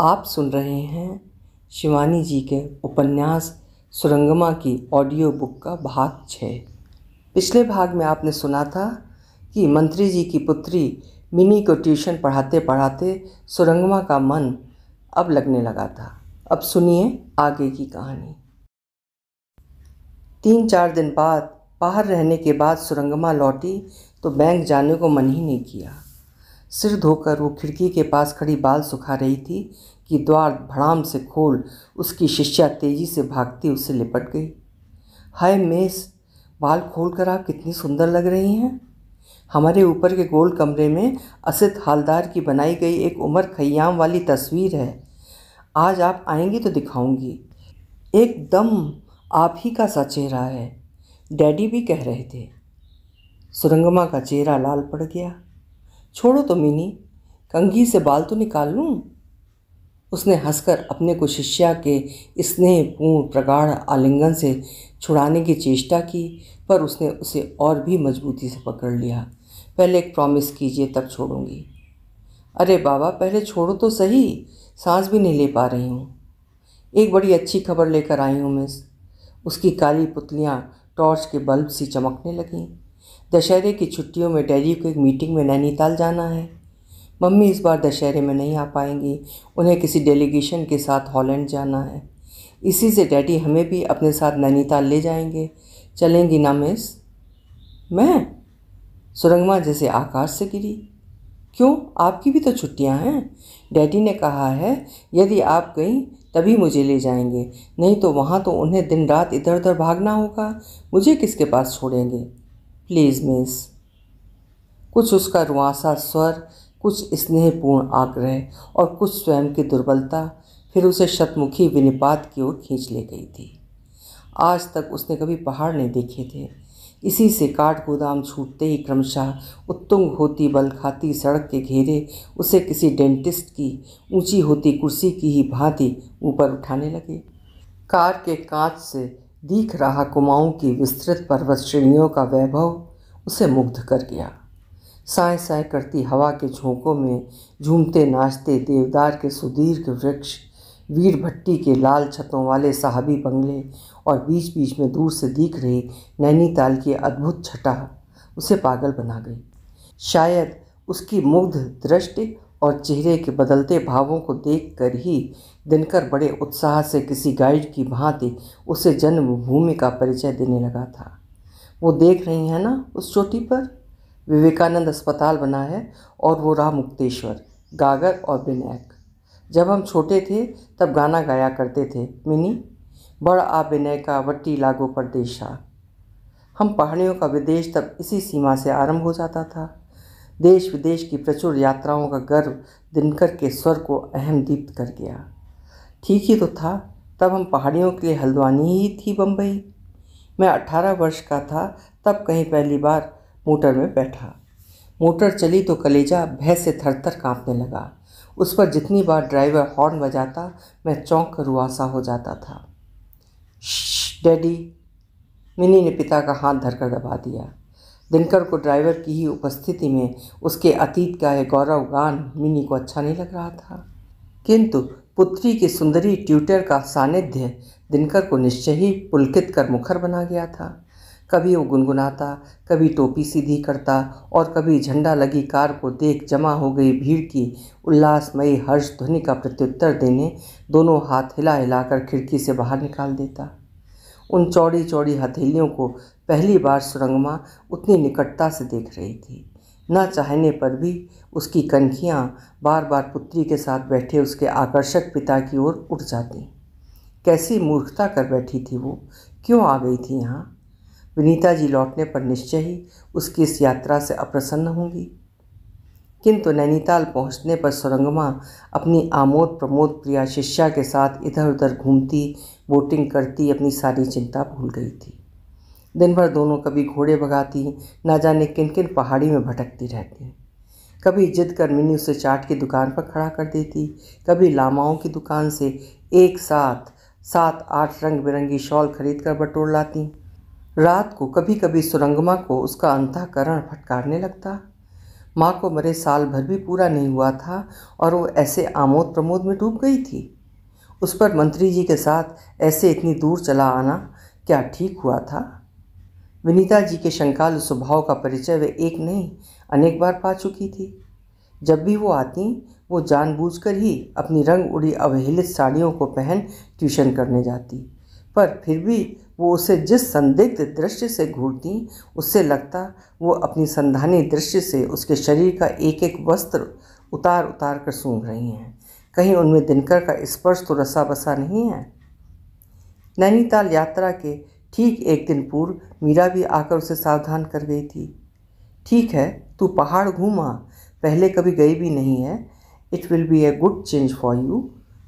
आप सुन रहे हैं शिवानी जी के उपन्यास सुरंगमा की ऑडियो बुक का भाग छः पिछले भाग में आपने सुना था कि मंत्री जी की पुत्री मिनी को ट्यूशन पढ़ाते पढ़ाते सुरंगमा का मन अब लगने लगा था अब सुनिए आगे की कहानी तीन चार दिन बाद बाहर रहने के बाद सुरंगमा लौटी तो बैंक जाने को मन ही नहीं किया सिर धोकर वो खिड़की के पास खड़ी बाल सुखा रही थी कि द्वार भड़ाम से खोल उसकी शिष्या तेजी से भागती उससे लिपट गई हाय मेस बाल खोल कर आप कितनी सुंदर लग रही हैं हमारे ऊपर के गोल कमरे में असित हालदार की बनाई गई एक उमर खयाम वाली तस्वीर है आज आप आएंगी तो दिखाऊंगी एकदम आप ही का सा चेहरा है डैडी भी कह रहे थे सुरंगमा का चेहरा लाल पड़ गया छोड़ो तो मिनी कंघी से बाल तो निकाल लूँ उसने हंसकर अपने को शिष्या के स्नेहपूर्ण प्रगाढ़ आलिंगन से छुड़ाने की चेष्टा की पर उसने उसे और भी मजबूती से पकड़ लिया पहले एक प्रॉमिस कीजिए तब छोड़ूंगी अरे बाबा पहले छोड़ो तो सही सांस भी नहीं ले पा रही हूँ एक बड़ी अच्छी खबर लेकर आई हूँ मिस उसकी काली पुतलियाँ टॉर्च के बल्ब सी चमकने लगीं दशहरे की छुट्टियों में डैडी को एक मीटिंग में नैनीताल जाना है मम्मी इस बार दशहरे में नहीं आ पाएंगी उन्हें किसी डेलीगेशन के साथ हॉलैंड जाना है इसी से डैडी हमें भी अपने साथ नैनीताल ले जाएंगे चलेंगी ना मिस मैं सुरंगमा जैसे आकाश से गिरी क्यों आपकी भी तो छुट्टियां हैं डैडी ने कहा है यदि आप गई तभी मुझे ले जाएंगे नहीं तो वहाँ तो उन्हें दिन रात इधर उधर भागना होगा मुझे किसके पास छोड़ेंगे प्लीज़ मिस कुछ उसका रुआसा स्वर कुछ स्नेहपूर्ण आग्रह और कुछ स्वयं की दुर्बलता फिर उसे शतमुखी विनिपात की ओर खींच ले गई थी आज तक उसने कभी पहाड़ नहीं देखे थे इसी से काट गोदाम छूटते ही क्रमशः उत्तुंग होती बल खाती सड़क के घेरे उसे किसी डेंटिस्ट की ऊंची होती कुर्सी की ही भांति ऊपर उठाने लगे कार के कांच से दीख रहा कुमाऊं की विस्तृत पर्वत श्रेणियों का वैभव उसे मुग्ध कर गया साय साय करती हवा के झोंकों में झूमते नाचते देवदार के सुदीर्घ वृक्ष वीर भट्टी के लाल छतों वाले साहबी बंगले और बीच बीच में दूर से दिख रही नैनीताल की अद्भुत छटा उसे पागल बना गई शायद उसकी मुग्ध दृष्टि और चेहरे के बदलते भावों को देखकर ही दिनकर बड़े उत्साह से किसी गाइड की भांति उसे जन्मभूमि का परिचय देने लगा था वो देख रही हैं ना उस चोटी पर विवेकानंद अस्पताल बना है और वो रहा मुक्तेश्वर गागर और विनायक जब हम छोटे थे तब गाना गाया करते थे मिनी बड़ आ विनय का वट्टी लागो परदेशा हम पहाड़ियों का विदेश तब इसी सीमा से आरंभ हो जाता था देश विदेश की प्रचुर यात्राओं का गर्व दिनकर के स्वर को अहम दीप्त कर गया ठीक ही तो था तब हम पहाड़ियों के लिए हल्द्वानी ही थी बम्बई मैं अठारह वर्ष का था तब कहीं पहली बार मोटर में बैठा मोटर चली तो कलेजा भय से थर थर काँपने लगा उस पर जितनी बार ड्राइवर हॉर्न बजाता मैं चौंक कर रुआसा हो जाता था डैडी मिनी ने पिता का हाथ धरकर दबा दिया दिनकर को ड्राइवर की ही उपस्थिति में उसके अतीत का यह गौरव गान मिनी को अच्छा नहीं लग रहा था किंतु पुत्री के सुंदरी ट्यूटर का सानिध्य दिनकर को निश्चय ही पुलकित कर मुखर बना गया था कभी वो गुनगुनाता कभी टोपी सीधी करता और कभी झंडा लगी कार को देख जमा हो गई भीड़ की उल्लासमयी हर्ष ध्वनि का प्रत्युत्तर देने दोनों हाथ हिला हिलाकर खिड़की से बाहर निकाल देता उन चौड़ी चौड़ी हथेलियों को पहली बार सुरंगमा उतनी निकटता से देख रही थी न चाहने पर भी उसकी कनखियाँ बार बार पुत्री के साथ बैठे उसके आकर्षक पिता की ओर उठ जाती कैसी मूर्खता कर बैठी थी वो क्यों आ गई थी यहाँ विनीता जी लौटने पर निश्चय ही उसकी इस यात्रा से अप्रसन्न होंगी किंतु नैनीताल पहुँचने पर सुरंगमा अपनी आमोद प्रमोद प्रिया शिष्या के साथ इधर उधर घूमती बोटिंग करती अपनी सारी चिंता भूल गई थी दिन भर दोनों कभी घोड़े भगाती ना जाने किन किन पहाड़ी में भटकती रहती कभी जिद कर मिनी उसे चाट की दुकान पर खड़ा कर देती कभी लामाओं की दुकान से एक साथ सात आठ रंग बिरंगी शॉल खरीद कर बटोर लाती रात को कभी कभी सुरंगमा को उसका अंतःकरण फटकारने लगता माँ को मरे साल भर भी पूरा नहीं हुआ था और वो ऐसे आमोद प्रमोद में डूब गई थी उस पर मंत्री जी के साथ ऐसे इतनी दूर चला आना क्या ठीक हुआ था विनीता जी के शंकालु स्वभाव का परिचय वे एक नहीं अनेक बार पा चुकी थी जब भी वो आती वो जानबूझकर ही अपनी रंग उड़ी अवहेलित साड़ियों को पहन ट्यूशन करने जाती पर फिर भी वो उसे जिस संदिग्ध दृश्य से घूरती उससे लगता वो अपनी संधानी दृश्य से उसके शरीर का एक एक वस्त्र उतार उतार कर सूंघ रही हैं कहीं उनमें दिनकर का स्पर्श तो रसा बसा नहीं है नैनीताल यात्रा के ठीक एक दिन पूर्व मीरा भी आकर उसे सावधान कर गई थी ठीक है तू पहाड़ घूमा पहले कभी गई भी नहीं है it will be a good change for you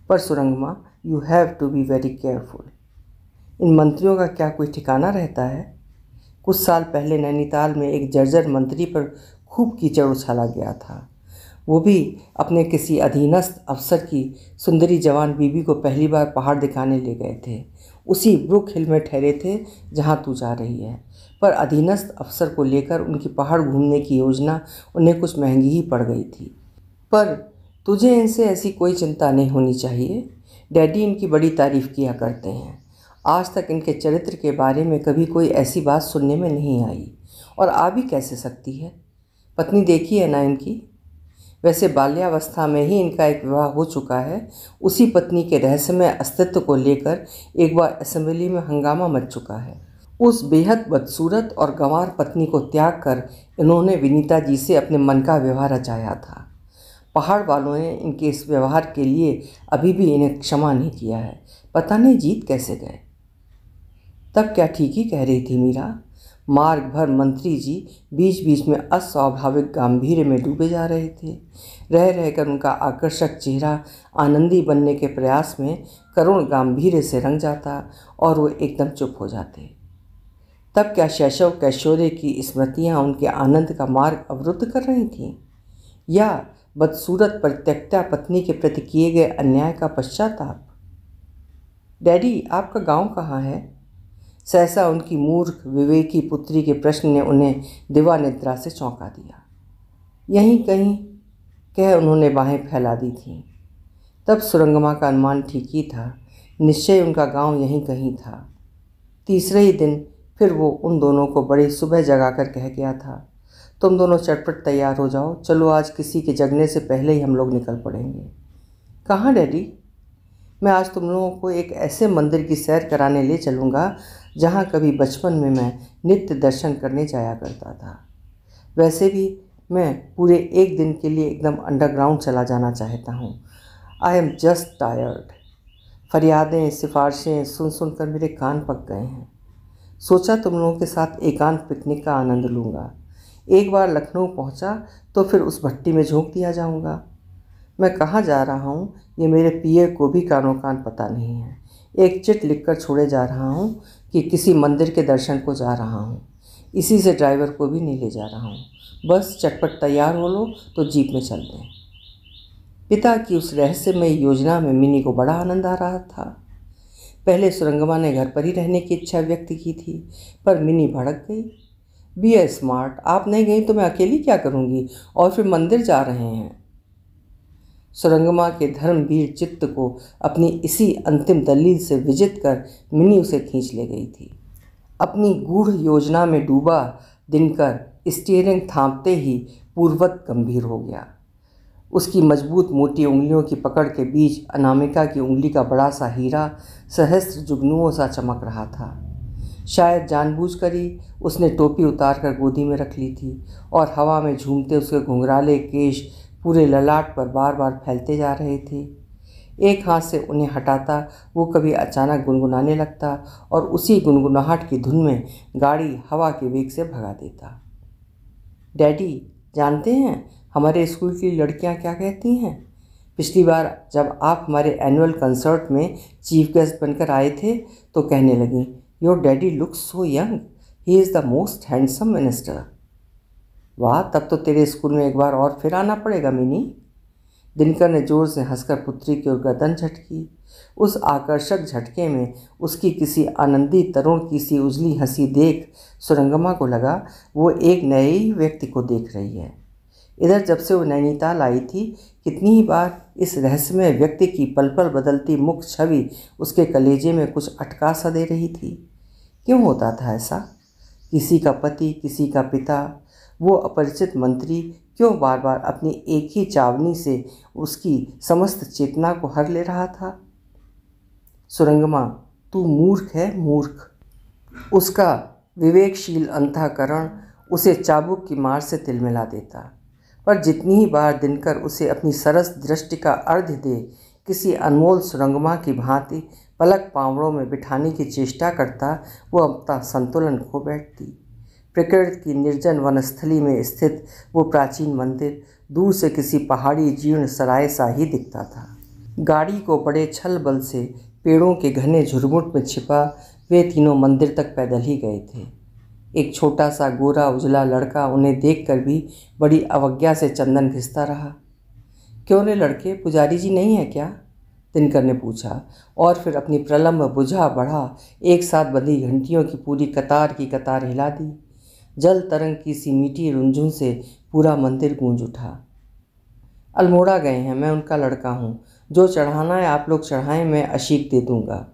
पर Surangama you have to be very careful in मंत्रियों का क्या कोई ठिकाना रहता है कुछ साल पहले नैनीताल में एक जर्जर मंत्री पर खूब कीचड़ उछाला गया था वो भी अपने किसी अधीनस्थ अफसर की सुंदरी जवान बीबी को पहली बार पहाड़ दिखाने ले गए थे उसी ब्रुक हिल में ठहरे थे जहाँ तू जा रही है पर अधीनस्थ अफसर को लेकर उनकी पहाड़ घूमने की योजना उन्हें कुछ महंगी ही पड़ गई थी पर तुझे इनसे ऐसी कोई चिंता नहीं होनी चाहिए डैडी इनकी बड़ी तारीफ़ किया करते हैं आज तक इनके चरित्र के बारे में कभी कोई ऐसी बात सुनने में नहीं आई और आ भी कैसे सकती है पत्नी देखी है ना इनकी वैसे बाल्यावस्था में ही इनका एक विवाह हो चुका है उसी पत्नी के रहस्यमय अस्तित्व को लेकर एक बार असेंबली में हंगामा मच चुका है उस बेहद बदसूरत और गंवार पत्नी को त्याग कर इन्होंने विनीता जी से अपने मन का व्यवहार रचाया था पहाड़ वालों ने इनके इस व्यवहार के लिए अभी भी इन्हें क्षमा नहीं किया है पता नहीं जीत कैसे गए तब क्या ठीक ही कह रही थी मीरा मार्ग भर मंत्री जी बीच बीच में अस्वाभाविक गंभीर में डूबे जा रहे थे रह रहकर उनका आकर्षक चेहरा आनंदी बनने के प्रयास में करुण गंभीर से रंग जाता और वो एकदम चुप हो जाते तब क्या शैशव कैशोर्य की स्मृतियाँ उनके आनंद का मार्ग अवरुद्ध कर रही थीं या बदसूरत परित्यक्ता पत्नी के प्रति किए गए अन्याय का पश्चाताप डैडी आपका गांव कहाँ है सहसा उनकी मूर्ख विवेकी पुत्री के प्रश्न ने उन्हें दिवा निद्रा से चौंका दिया यहीं कहीं कह उन्होंने बाहें फैला दी थीं तब सुरंगमा का अनुमान ठीक ही था निश्चय उनका गांव यहीं कहीं था तीसरे ही दिन फिर वो उन दोनों को बड़ी सुबह जगाकर कह गया था तुम दोनों चटपट तैयार हो जाओ चलो आज किसी के जगने से पहले ही हम लोग निकल पड़ेंगे कहाँ डैडी मैं आज तुम लोगों को एक ऐसे मंदिर की सैर कराने ले चलूँगा जहाँ कभी बचपन में मैं नित्य दर्शन करने जाया करता था वैसे भी मैं पूरे एक दिन के लिए एकदम अंडरग्राउंड चला जाना चाहता हूँ आई एम जस्ट टायर्ड फरियादें सिफारिशें सुन सुन कर मेरे कान पक गए हैं सोचा तुम लोगों के साथ एकांत पिकनिक का आनंद लूँगा एक बार लखनऊ पहुँचा तो फिर उस भट्टी में झोंक दिया जाऊँगा मैं कहाँ जा रहा हूँ ये मेरे पीए को भी कानों कान पता नहीं है एक चिट लिख कर छोड़े जा रहा हूँ कि किसी मंदिर के दर्शन को जा रहा हूँ इसी से ड्राइवर को भी नहीं ले जा रहा हूँ बस चटपट तैयार हो लो तो जीप में चल दें पिता की उस रहस्यमय योजना में मिनी को बड़ा आनंद आ रहा था पहले सुरंगमा ने घर पर ही रहने की इच्छा व्यक्त की थी पर मिनी भड़क गई बी ए स्मार्ट आप नहीं गई तो मैं अकेली क्या करूँगी और फिर मंदिर जा रहे हैं सुरंगमा के धर्मवीर चित्त को अपनी इसी अंतिम दलील से विजित कर मिनी उसे खींच ले गई थी अपनी गूढ़ योजना में डूबा दिनकर स्टीयरिंग थामते ही पूर्वत गंभीर हो गया उसकी मजबूत मोटी उंगलियों की पकड़ के बीच अनामिका की उंगली का बड़ा सा हीरा सहस्त्र जुगनुओं सा चमक रहा था शायद जानबूझ ही उसने टोपी उतार कर गोदी में रख ली थी और हवा में झूमते उसके घुंघराले केश पूरे ललाट पर बार बार फैलते जा रहे थे एक हाथ से उन्हें हटाता वो कभी अचानक गुनगुनाने लगता और उसी गुनगुनाहट की धुन में गाड़ी हवा के वेग से भगा देता डैडी जानते हैं हमारे स्कूल की लड़कियां क्या कहती हैं पिछली बार जब आप हमारे एनुअल कंसर्ट में चीफ गेस्ट बनकर आए थे तो कहने लगी your daddy looks so young he is the most handsome minister वाह तब तो तेरे स्कूल में एक बार और फिर आना पड़ेगा मिनी दिनकर ने जोर से हंसकर पुत्री की ओर गर्दन झटकी उस आकर्षक झटके में उसकी किसी आनंदी तरुण की सी उजली हंसी देख सुरंगमा को लगा वो एक नए ही व्यक्ति को देख रही है इधर जब से वो नैनीताल आई थी कितनी ही बार इस रहस्यमय व्यक्ति की पल पल बदलती मुख छवि उसके कलेजे में कुछ अटका सा दे रही थी क्यों होता था ऐसा किसी का पति किसी का पिता वो अपरिचित मंत्री क्यों बार बार अपनी एक ही चावनी से उसकी समस्त चेतना को हर ले रहा था सुरंगमा तू मूर्ख है मूर्ख उसका विवेकशील अंतःकरण उसे चाबुक की मार से तिलमिला देता पर जितनी ही बार दिनकर उसे अपनी सरस दृष्टि का अर्ध दे किसी अनमोल सुरंगमा की भांति पलक पावड़ों में बिठाने की चेष्टा करता वो अपना संतुलन खो बैठती प्रकृति की निर्जन वनस्थली में स्थित वो प्राचीन मंदिर दूर से किसी पहाड़ी जीर्ण सराय सा ही दिखता था गाड़ी को बड़े छल बल से पेड़ों के घने झुरमुट में छिपा वे तीनों मंदिर तक पैदल ही गए थे एक छोटा सा गोरा उजला लड़का उन्हें देखकर भी बड़ी अवज्ञा से चंदन घिसता रहा क्यों रे लड़के पुजारी जी नहीं है क्या दिनकर ने पूछा और फिर अपनी प्रलम्ब बुझा बढ़ा एक साथ बंधी घंटियों की पूरी कतार की कतार हिला दी जल तरंग की सी मीठी रुंझुन से पूरा मंदिर गूंज उठा अल्मोड़ा गए हैं मैं उनका लड़का हूँ जो चढ़ाना है आप लोग चढ़ाएं मैं अशीक दे दूँगा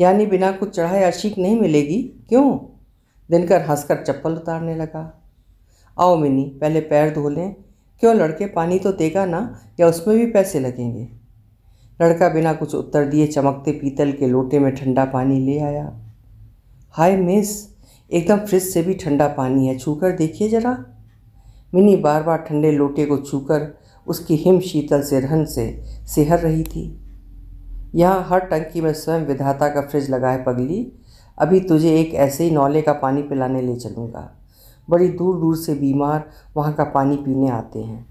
यानी बिना कुछ चढ़ाए अशीक नहीं मिलेगी क्यों दिनकर हंसकर चप्पल उतारने लगा आओ मिनी पहले पैर धो लें क्यों लड़के पानी तो देगा ना या उसमें भी पैसे लगेंगे लड़का बिना कुछ उत्तर दिए चमकते पीतल के लोटे में ठंडा पानी ले आया हाय मिस एकदम फ्रिज से भी ठंडा पानी है छूकर देखिए ज़रा मिनी बार बार ठंडे लोटे को छूकर उसकी हिम शीतल से रहन से सिहर रही थी यहाँ हर टंकी में स्वयं विधाता का फ्रिज लगाए पगली अभी तुझे एक ऐसे ही नौले का पानी पिलाने ले चलूँगा बड़ी दूर दूर से बीमार वहाँ का पानी पीने आते हैं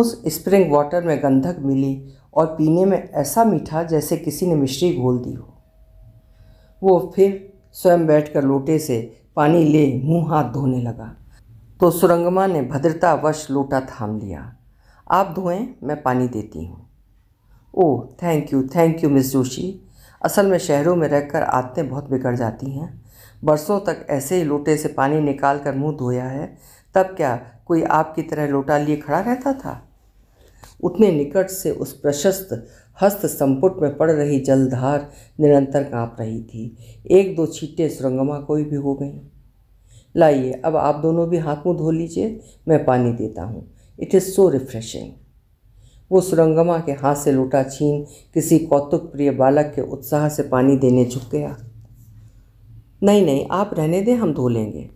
उस स्प्रिंग वाटर में गंधक मिली और पीने में ऐसा मीठा जैसे किसी ने मिश्री घोल दी हो वो फिर स्वयं बैठकर लोटे से पानी ले मुंह हाथ धोने लगा तो सुरंगमा ने भद्रतावश लोटा थाम लिया आप धोएं मैं पानी देती हूँ oh thank you thank you miss Joshi असल में शहरों में रहकर आदतें बहुत बिगड़ जाती हैं बरसों तक ऐसे ही लोटे से पानी निकाल कर मुँह धोया है तब क्या कोई आपकी तरह लोटा लिए खड़ा रहता था उतने निकट से उस प्रशस्त हस्त संपुट में पड़ रही जलधार निरंतर कांप रही थी एक दो छींटे सुरंगमा को भी हो गईं लाइए अब आप दोनों भी हाथ मुँह धो लीजिए मैं पानी देता हूँ इट इज़ सो रिफ्रेशिंग वो सुरंगमा के हाथ से लोटा छीन किसी कौतुक प्रिय बालक के उत्साह से पानी देने झुक गया नहीं नहीं आप रहने दें हम धो लेंगे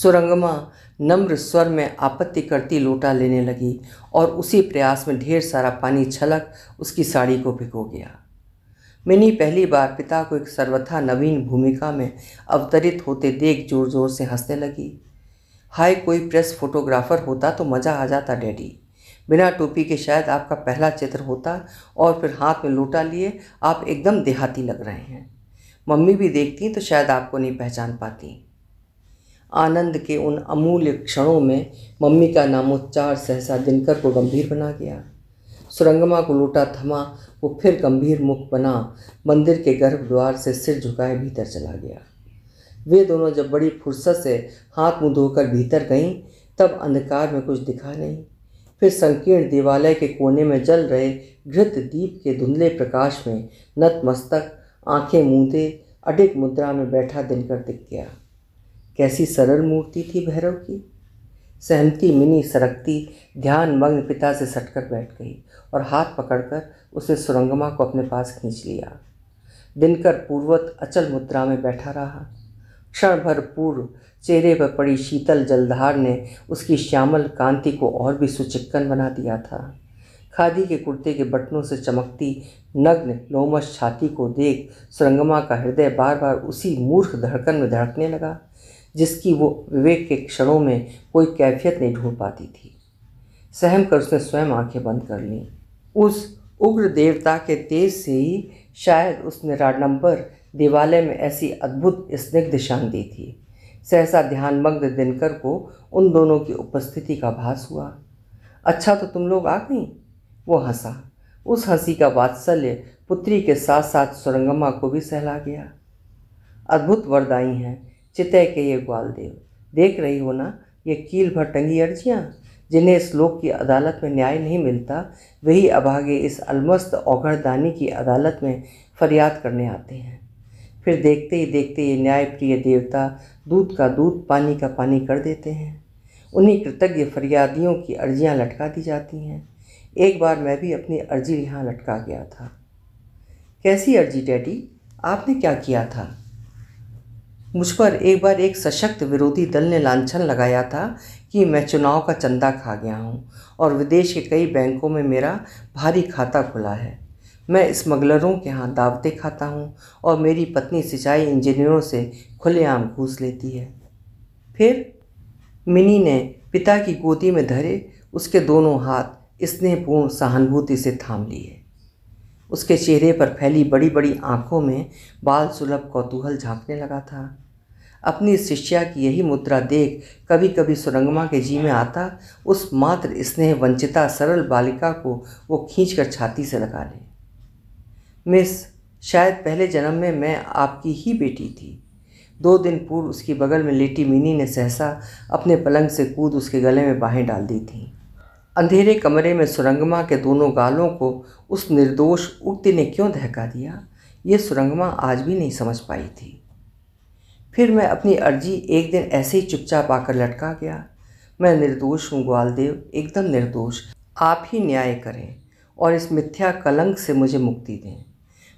सुरंगमा नम्र स्वर में आपत्ति करती लोटा लेने लगी और उसी प्रयास में ढेर सारा पानी छलक उसकी साड़ी को भिगो गया मिनी पहली बार पिता को एक सर्वथा नवीन भूमिका में अवतरित होते देख जोर जोर से हंसने लगी हाय कोई प्रेस फोटोग्राफर होता तो मज़ा आ जाता डैडी बिना टोपी के शायद आपका पहला चित्र होता और फिर हाथ में लोटा लिए आप एकदम देहाती लग रहे हैं मम्मी भी देखती तो शायद आपको नहीं पहचान पाती आनंद के उन अमूल्य क्षणों में मम्मी का नामोच्चार सहसा दिनकर को गंभीर बना गया सुरंगमा को लोटा थमा वो फिर गंभीर मुख बना मंदिर के गर्भ द्वार से सिर झुकाए भीतर चला गया वे दोनों जब बड़ी फुर्सत से हाथ मुंह धोकर भीतर गईं तब अंधकार में कुछ दिखा नहीं फिर संकीर्ण देवालय के कोने में जल रहे घृत दीप के धुंधले प्रकाश में नतमस्तक आंखें मूंदे अडिक मुद्रा में बैठा दिनकर दिख गया कैसी सरल मूर्ति थी भैरव की सहमती मिनी सरकती ध्यान मग्न पिता से सटकर बैठ गई और हाथ पकड़कर उसने सुरंगमा को अपने पास खींच लिया दिनकर पूर्वत अचल मुद्रा में बैठा रहा क्षण भर पूर्व चेहरे पर पड़ी शीतल जलधार ने उसकी श्यामल कांति को और भी सुचिक्कन बना दिया था खादी के कुर्ते के बटनों से चमकती नग्न लोमस छाती को देख सुरंगमा का हृदय बार बार उसी मूर्ख धड़कन में धड़कने लगा जिसकी वो विवेक के क्षणों में कोई कैफियत नहीं ढूंढ पाती थी सहम कर उसने स्वयं आंखें बंद कर लीं उस उग्र देवता के तेज से ही शायद उसने राडनंबर दिवाले में ऐसी अद्भुत स्निग्ध शांति थी सहसा ध्यानमग्न दिनकर को उन दोनों की उपस्थिति का भास हुआ अच्छा तो तुम लोग आ गई वो हंसा उस हंसी का वात्सल्य पुत्री के साथ साथ सुरंगमा को भी सहला गया अद्भुत वरदाई हैं चितय के ये ग्वालदेव देख रही हो ना ये कील भर टंगी अर्जियाँ जिन्हें इस लोक की अदालत में न्याय नहीं मिलता वही अभागे इस अलमस्त औघड़दानी की अदालत में फरियाद करने आते हैं फिर देखते ही देखते ये न्याय प्रिय देवता दूध का दूध पानी का पानी कर देते हैं उन्हीं कृतज्ञ फरियादियों की अर्जियाँ लटका दी जाती हैं एक बार मैं भी अपनी अर्जी यहाँ लटका गया था कैसी अर्जी डैडी आपने क्या किया था मुझ पर एक बार एक सशक्त विरोधी दल ने लांछन लगाया था कि मैं चुनाव का चंदा खा गया हूँ और विदेश के कई बैंकों में मेरा भारी खाता खुला है मैं स्मगलरों के यहाँ दावतें खाता हूँ और मेरी पत्नी सिंचाई इंजीनियरों से खुलेआम घूस लेती है फिर मिनी ने पिता की गोदी में धरे उसके दोनों हाथ स्नेहपूर्ण सहानुभूति से थाम लिए उसके चेहरे पर फैली बड़ी बड़ी आंखों में बाल सुलभ कौतूहल झांकने लगा था अपनी शिष्या की यही मुद्रा देख कभी कभी सुरंगमा के जी में आता उस मात्र स्नेह वंचिता सरल बालिका को वो खींच कर छाती से लगा ले मिस शायद पहले जन्म में मैं आपकी ही बेटी थी दो दिन पूर्व उसकी बगल में लेटी मिनी ने सहसा अपने पलंग से कूद उसके गले में बाहें डाल दी थीं अंधेरे कमरे में सुरंगमा के दोनों गालों को उस निर्दोष उक्ति ने क्यों दहका दिया ये सुरंगमा आज भी नहीं समझ पाई थी फिर मैं अपनी अर्जी एक दिन ऐसे ही चुपचाप आकर लटका गया मैं निर्दोष हूँ ग्वालदेव एकदम निर्दोष आप ही न्याय करें और इस मिथ्या कलंक से मुझे मुक्ति दें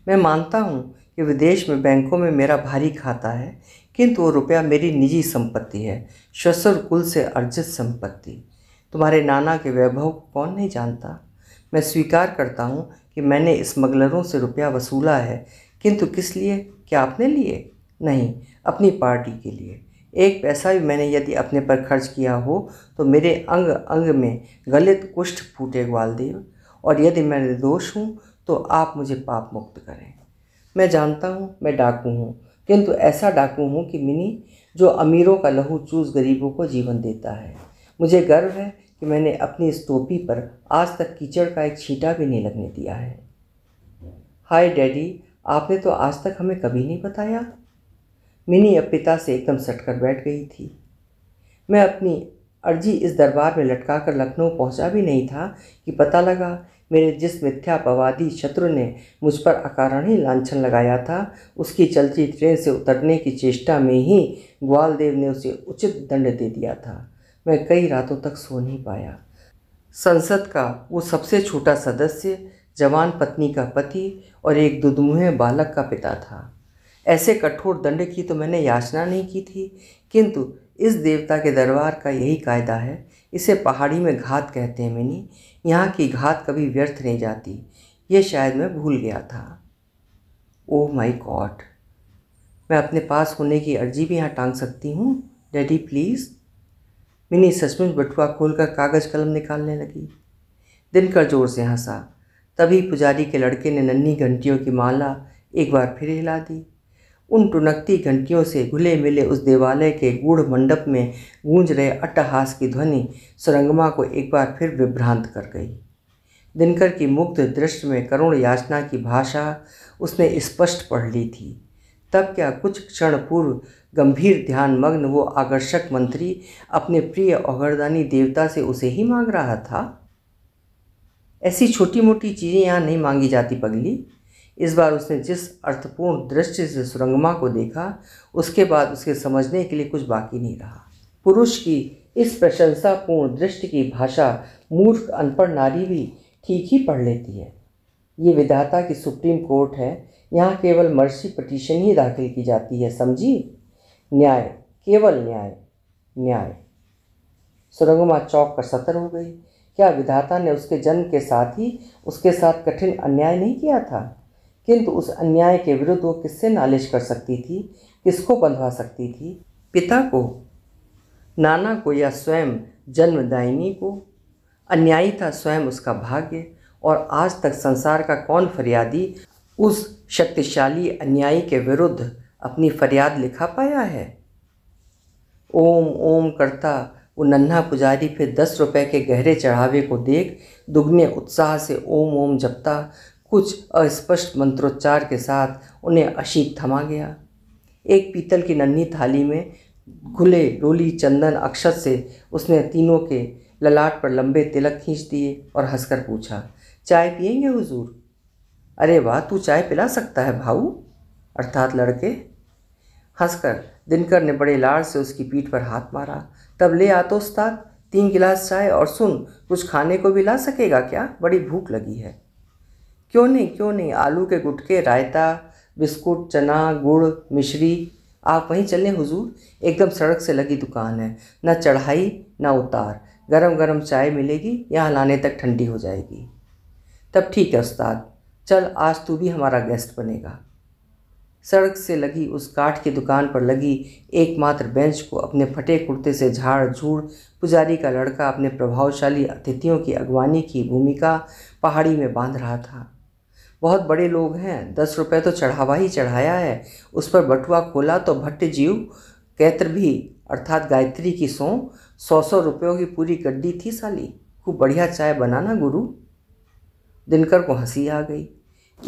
मैं मानता हूँ कि विदेश में बैंकों में मेरा भारी खाता है किंतु वो रुपया मेरी निजी संपत्ति है श्वसर कुल से अर्जित संपत्ति तुम्हारे नाना के वैभव को कौन नहीं जानता मैं स्वीकार करता हूँ कि मैंने स्मगलरों से रुपया वसूला है किंतु किस लिए क्या आपने लिए नहीं अपनी पार्टी के लिए एक पैसा भी मैंने यदि अपने पर खर्च किया हो तो मेरे अंग अंग में गलित कुष्ठ फूटे ग्वालदेव और यदि मैं निर्दोष हूँ तो आप मुझे पाप मुक्त करें मैं जानता हूँ मैं डाकू हूँ किंतु ऐसा डाकू हूँ कि मिनी जो अमीरों का लहू चूस गरीबों को जीवन देता है मुझे गर्व है कि मैंने अपनी इस टोपी पर आज तक कीचड़ का एक छीटा भी नहीं लगने दिया है हाय डैडी आपने तो आज तक हमें कभी नहीं बताया मिनी अब पिता से एकदम सटकर बैठ गई थी मैं अपनी अर्जी इस दरबार में लटका कर लखनऊ पहुंचा भी नहीं था कि पता लगा मेरे जिस मिथ्यापवादी शत्रु ने मुझ पर अकारण ही लाछन लगाया था उसकी चलती ट्रेन से उतरने की चेष्टा में ही ग्वालदेव ने उसे उचित दंड दे दिया था मैं कई रातों तक सो नहीं पाया संसद का वो सबसे छोटा सदस्य जवान पत्नी का पति और एक दुदमुहे बालक का पिता था ऐसे कठोर दंड की तो मैंने याचना नहीं की थी किंतु इस देवता के दरबार का यही कायदा है इसे पहाड़ी में घात कहते हैं मिनी यहाँ की घात कभी व्यर्थ नहीं जाती ये शायद मैं भूल गया था ओह माई गॉड मैं अपने पास होने की अर्जी भी यहाँ टांग सकती हूँ डैडी प्लीज़ मिनी सचमुच बटुआ खोलकर कागज़ कलम निकालने लगी दिनकर जोर से हंसा तभी पुजारी के लड़के ने नन्ही घंटियों की माला एक बार फिर हिला दी उन टुनकती घंटियों से घुले मिले उस देवालय के गूढ़ मंडप में गूंज रहे अट्टहास की ध्वनि सुरंगमा को एक बार फिर विभ्रांत कर गई दिनकर की मुग्ध दृष्टि में करुण याचना की भाषा उसने स्पष्ट पढ़ ली थी तब क्या कुछ क्षण पूर्व गंभीर ध्यान मग्न वो आकर्षक मंत्री अपने प्रिय औगरदानी देवता से उसे ही मांग रहा था ऐसी छोटी मोटी चीज़ें यहाँ नहीं मांगी जाती पगली इस बार उसने जिस अर्थपूर्ण दृष्टि से सुरंगमा को देखा उसके बाद उसके समझने के लिए कुछ बाकी नहीं रहा पुरुष की इस प्रशंसापूर्ण दृष्टि की भाषा मूर्ख अनपढ़ नारी भी ठीक ही पढ़ लेती है ये विधाता की सुप्रीम कोर्ट है यहाँ केवल मर्सी पटिशन ही दाखिल की जाती है समझी न्याय केवल न्याय न्याय सुरंगमा चौक पर सतर हो गई क्या विधाता ने उसके जन्म के साथ ही उसके साथ कठिन अन्याय नहीं किया था किंतु उस अन्याय के विरुद्ध वो किससे नालिश कर सकती थी किसको बंधवा सकती थी पिता को नाना को या स्वयं जन्मदायिनी को अन्यायी था स्वयं उसका भाग्य और आज तक संसार का कौन फरियादी उस शक्तिशाली अन्यायी के विरुद्ध अपनी फरियाद लिखा पाया है ओम ओम करता वो नन्हा पुजारी फिर दस रुपए के गहरे चढ़ावे को देख दुगने उत्साह से ओम ओम जपता कुछ अस्पष्ट मंत्रोच्चार के साथ उन्हें अशीत थमा गया एक पीतल की नन्ही थाली में घुले डोली चंदन अक्षत से उसने तीनों के ललाट पर लंबे तिलक खींच दिए और हंसकर पूछा चाय पियेंगे हुजूर अरे वाह तू चाय पिला सकता है भाऊ अर्थात लड़के हंसकर दिनकर ने बड़े लाड़ से उसकी पीठ पर हाथ मारा तब ले आ तो उस्ताद तीन गिलास चाय और सुन कुछ खाने को भी ला सकेगा क्या बड़ी भूख लगी है क्यों नहीं क्यों नहीं आलू के गुटके रायता बिस्कुट चना गुड़ मिश्री आप वहीं चलें हुजूर एकदम सड़क से लगी दुकान है ना चढ़ाई ना उतार गरम गरम चाय मिलेगी यहाँ लाने तक ठंडी हो जाएगी तब ठीक है उस्ताद चल आज तू भी हमारा गेस्ट बनेगा सड़क से लगी उस काठ की दुकान पर लगी एकमात्र बेंच को अपने फटे कुर्ते से झाड़ झूड़ पुजारी का लड़का अपने प्रभावशाली अतिथियों की अगवानी की भूमिका पहाड़ी में बांध रहा था बहुत बड़े लोग हैं दस रुपये तो चढ़ावा ही चढ़ाया है उस पर बटुआ खोला तो भट्ट जीव कैत्र भी अर्थात गायत्री की सों सौ सौ रुपयों की पूरी गड्डी थी साली खूब बढ़िया चाय बनाना गुरु दिनकर को हंसी आ गई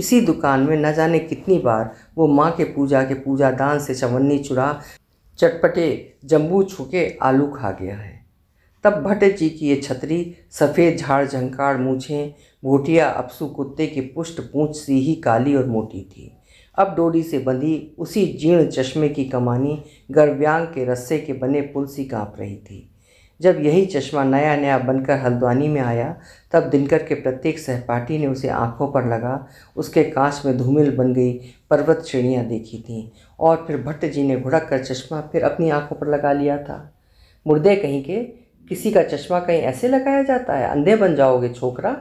इसी दुकान में न जाने कितनी बार वो माँ के पूजा के पूजा दान से चवन्नी चुरा चटपटे जम्बू छुके आलू खा गया है तब भट्ट जी की ये छतरी सफ़ेद झाड़ झंकार मूछें भूटिया अपसू कुत्ते की पुष्ट पूँछ सी ही काली और मोटी थी अब डोरी से बंधी उसी जीर्ण चश्मे की कमानी गर्व्यांग के रस्से के बने पुल सी काँप रही थी जब यही चश्मा नया नया बनकर हल्द्वानी में आया तब दिनकर के प्रत्येक सहपाठी ने उसे आंखों पर लगा उसके कांच में धूमिल बन गई पर्वत श्रेणियाँ देखी थीं और फिर भट्ट जी ने घुड़क कर चश्मा फिर अपनी आंखों पर लगा लिया था मुर्दे कहीं के किसी का चश्मा कहीं ऐसे लगाया जाता है अंधे बन जाओगे छोकरा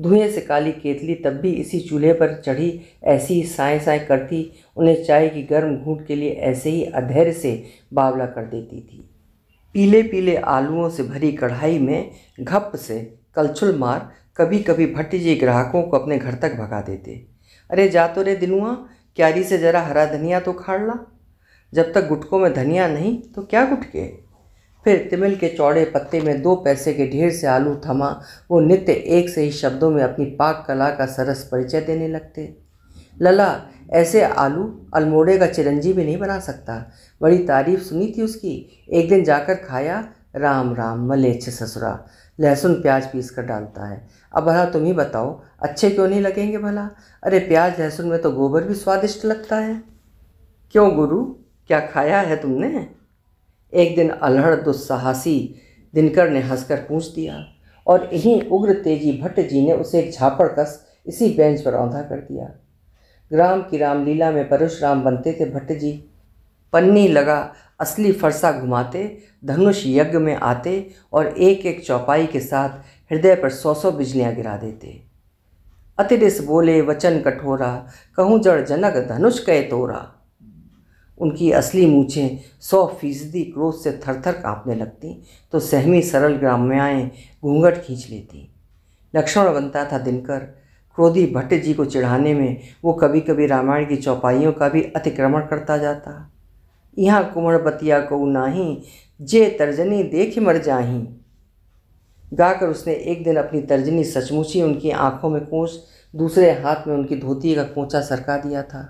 धुएं से काली केतली तब भी इसी चूल्हे पर चढ़ी ऐसी साए साए करती उन्हें चाय की गर्म घूट के लिए ऐसे ही अधैर्य से बावला कर देती थी पीले पीले आलुओं से भरी कढ़ाई में घप से कलछुल मार कभी कभी भट्टीजी ग्राहकों को अपने घर तक भगा देते अरे जा तो रे दिनुआ क्यारी से ज़रा हरा धनिया तो खाड़ ला जब तक गुटकों में धनिया नहीं तो क्या गुटके फिर तिमिल के चौड़े पत्ते में दो पैसे के ढेर से आलू थमा वो नित्य एक से ही शब्दों में अपनी पाक कला का सरस परिचय देने लगते लला ऐसे आलू अल्मोड़े का चिरंजी भी नहीं बना सकता बड़ी तारीफ सुनी थी उसकी एक दिन जाकर खाया राम राम मलेच्छ ससुरा लहसुन प्याज पीस कर डालता है अब भला तुम ही बताओ अच्छे क्यों नहीं लगेंगे भला अरे प्याज लहसुन में तो गोबर भी स्वादिष्ट लगता है क्यों गुरु क्या खाया है तुमने एक दिन अलहड़ दुस्साहसी दिनकर ने हंसकर पूछ दिया और इन्हीं उग्र तेजी भट्ट जी ने उसे एक झापड़ कस इसी बेंच पर औंधा कर दिया ग्राम की रामलीला में परशुराम बनते थे भट्ट जी पन्नी लगा असली फरसा घुमाते धनुष यज्ञ में आते और एक एक चौपाई के साथ हृदय पर सौ सौ बिजलियाँ गिरा देते अतिरिस बोले वचन कठोरा कहूँ जड़ जनक धनुष कह तोरा उनकी असली मूछें सौ फीसदी क्रोध से थरथर काँपने लगती तो सहमी सरल ग्राम्याएँ घूंघट खींच लेती लक्ष्मण बनता था दिनकर क्रोधी भट्ट जी को चिढ़ाने में वो कभी कभी रामायण की चौपाइयों का भी अतिक्रमण करता जाता यहाँ कुंवर बतिया को नाही जे तर्जनी देख मर जाही गाकर उसने एक दिन अपनी तर्जनी सचमुची उनकी आंखों में कोस दूसरे हाथ में उनकी धोती का कोचा सरका दिया था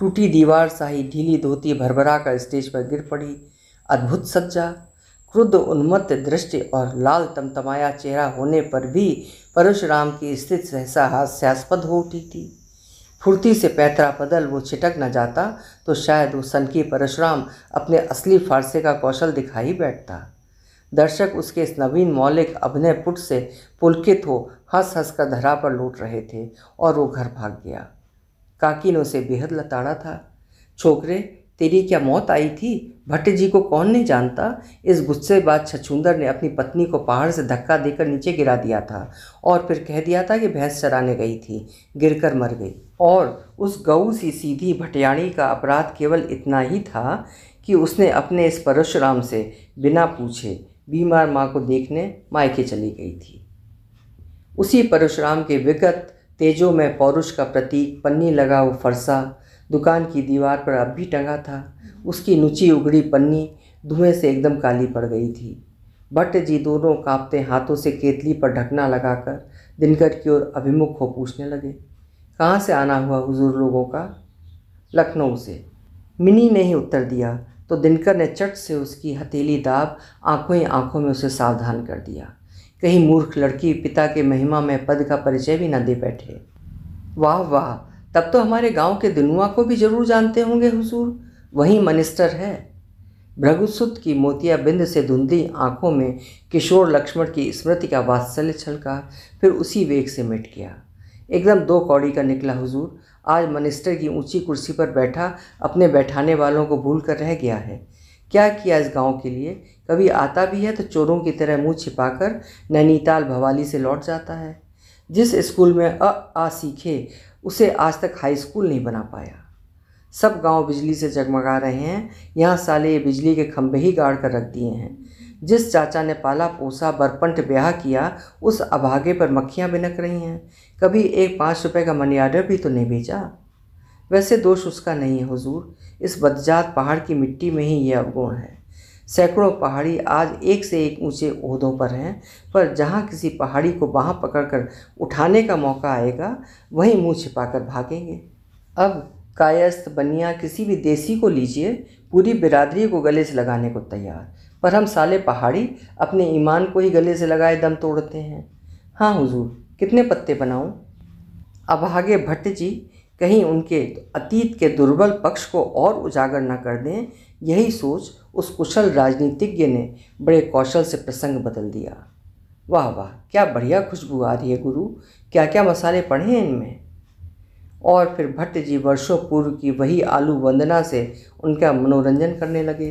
टूटी दीवार साही ढीली धोती भरभरा कर स्टेज पर गिर पड़ी अद्भुत सज्जा क्रुद्ध उन्मत्त दृष्टि और लाल तमतमाया चेहरा होने पर भी परशुराम की स्थिति सहसा हास्यास्पद हो उठी थी फुर्ती से पैतरा बदल वो छिटक न जाता तो शायद वो सनकी परशुराम अपने असली फारसे का कौशल दिखाई बैठता दर्शक उसके इस नवीन मौलिक अभिनय पुट से पुलकित हो हंस हंस कर धरा पर लूट रहे थे और वो घर भाग गया काकी ने उसे बेहद लताड़ा था छोकरे तेरी क्या मौत आई थी भट्ट जी को कौन नहीं जानता इस गुस्से बाद छछुंदर ने अपनी पत्नी को पहाड़ से धक्का देकर नीचे गिरा दिया था और फिर कह दिया था कि भैंस चराने गई थी गिरकर मर गई और उस गऊ सी सीधी भटियाणी का अपराध केवल इतना ही था कि उसने अपने इस परशुराम से बिना पूछे बीमार माँ को देखने मायके चली गई थी उसी परशुराम के विगत तेजो में पौरुष का प्रतीक पन्नी लगा वो फरसा दुकान की दीवार पर अब भी टंगा था उसकी नुची उगड़ी पन्नी धुएं से एकदम काली पड़ गई थी भट्ट जी दोनों कांपते हाथों से केतली पर ढकना लगाकर दिनकर की ओर अभिमुख हो पूछने लगे कहाँ से आना हुआ हुजूर लोगों का लखनऊ से मिनी ने ही उत्तर दिया तो दिनकर ने चट से उसकी हथेली दाब आंखों ही आंखों में उसे सावधान कर दिया कहीं मूर्ख लड़की पिता के महिमा में पद का परिचय भी न दे बैठे वाह वाह तब तो हमारे गांव के दुनुआ को भी जरूर जानते होंगे हुजूर वही मनिस्टर है भृगुसुत की मोतिया बिंद से धुंधली आंखों में किशोर लक्ष्मण की स्मृति का वात्सल्य छलका फिर उसी वेग से मिट गया एकदम दो कौड़ी का निकला हुजूर आज मनिस्टर की ऊंची कुर्सी पर बैठा अपने बैठाने वालों को भूल कर रह गया है क्या किया इस गांव के लिए कभी आता भी है तो चोरों की तरह मुंह छिपाकर नैनीताल भवाली से लौट जाता है जिस स्कूल में अ आ सीखे उसे आज तक हाई स्कूल नहीं बना पाया सब गांव बिजली से जगमगा रहे हैं यहाँ साले ये बिजली के खंभे ही गाड़ कर रख दिए हैं जिस चाचा ने पाला पोसा बरपंट ब्याह किया उस अभागे पर मक्खियाँ बिनक रही हैं कभी एक पाँच रुपये का मनी आर्डर भी तो नहीं भेजा वैसे दोष उसका नहीं है हुजूर इस बदजात पहाड़ की मिट्टी में ही ये अवगुण है सैकड़ों पहाड़ी आज एक से एक ऊंचे ओहदों पर हैं पर जहाँ किसी पहाड़ी को बाह पकड़कर उठाने का मौका आएगा वहीं मुंह छिपाकर भागेंगे अब कायस्थ बनिया किसी भी देसी को लीजिए पूरी बिरादरी को गले से लगाने को तैयार पर हम साले पहाड़ी अपने ईमान को ही गले से लगाए दम तोड़ते हैं हाँ हुजूर कितने पत्ते बनाऊँ अभागे भट्ट जी कहीं उनके अतीत के दुर्बल पक्ष को और उजागर न कर दें यही सोच उस कुशल राजनीतिज्ञ ने बड़े कौशल से प्रसंग बदल दिया वाह वाह क्या बढ़िया खुशबू आ रही है गुरु क्या क्या मसाले पड़े हैं इनमें और फिर भट्ट जी वर्षों पूर्व की वही आलू वंदना से उनका मनोरंजन करने लगे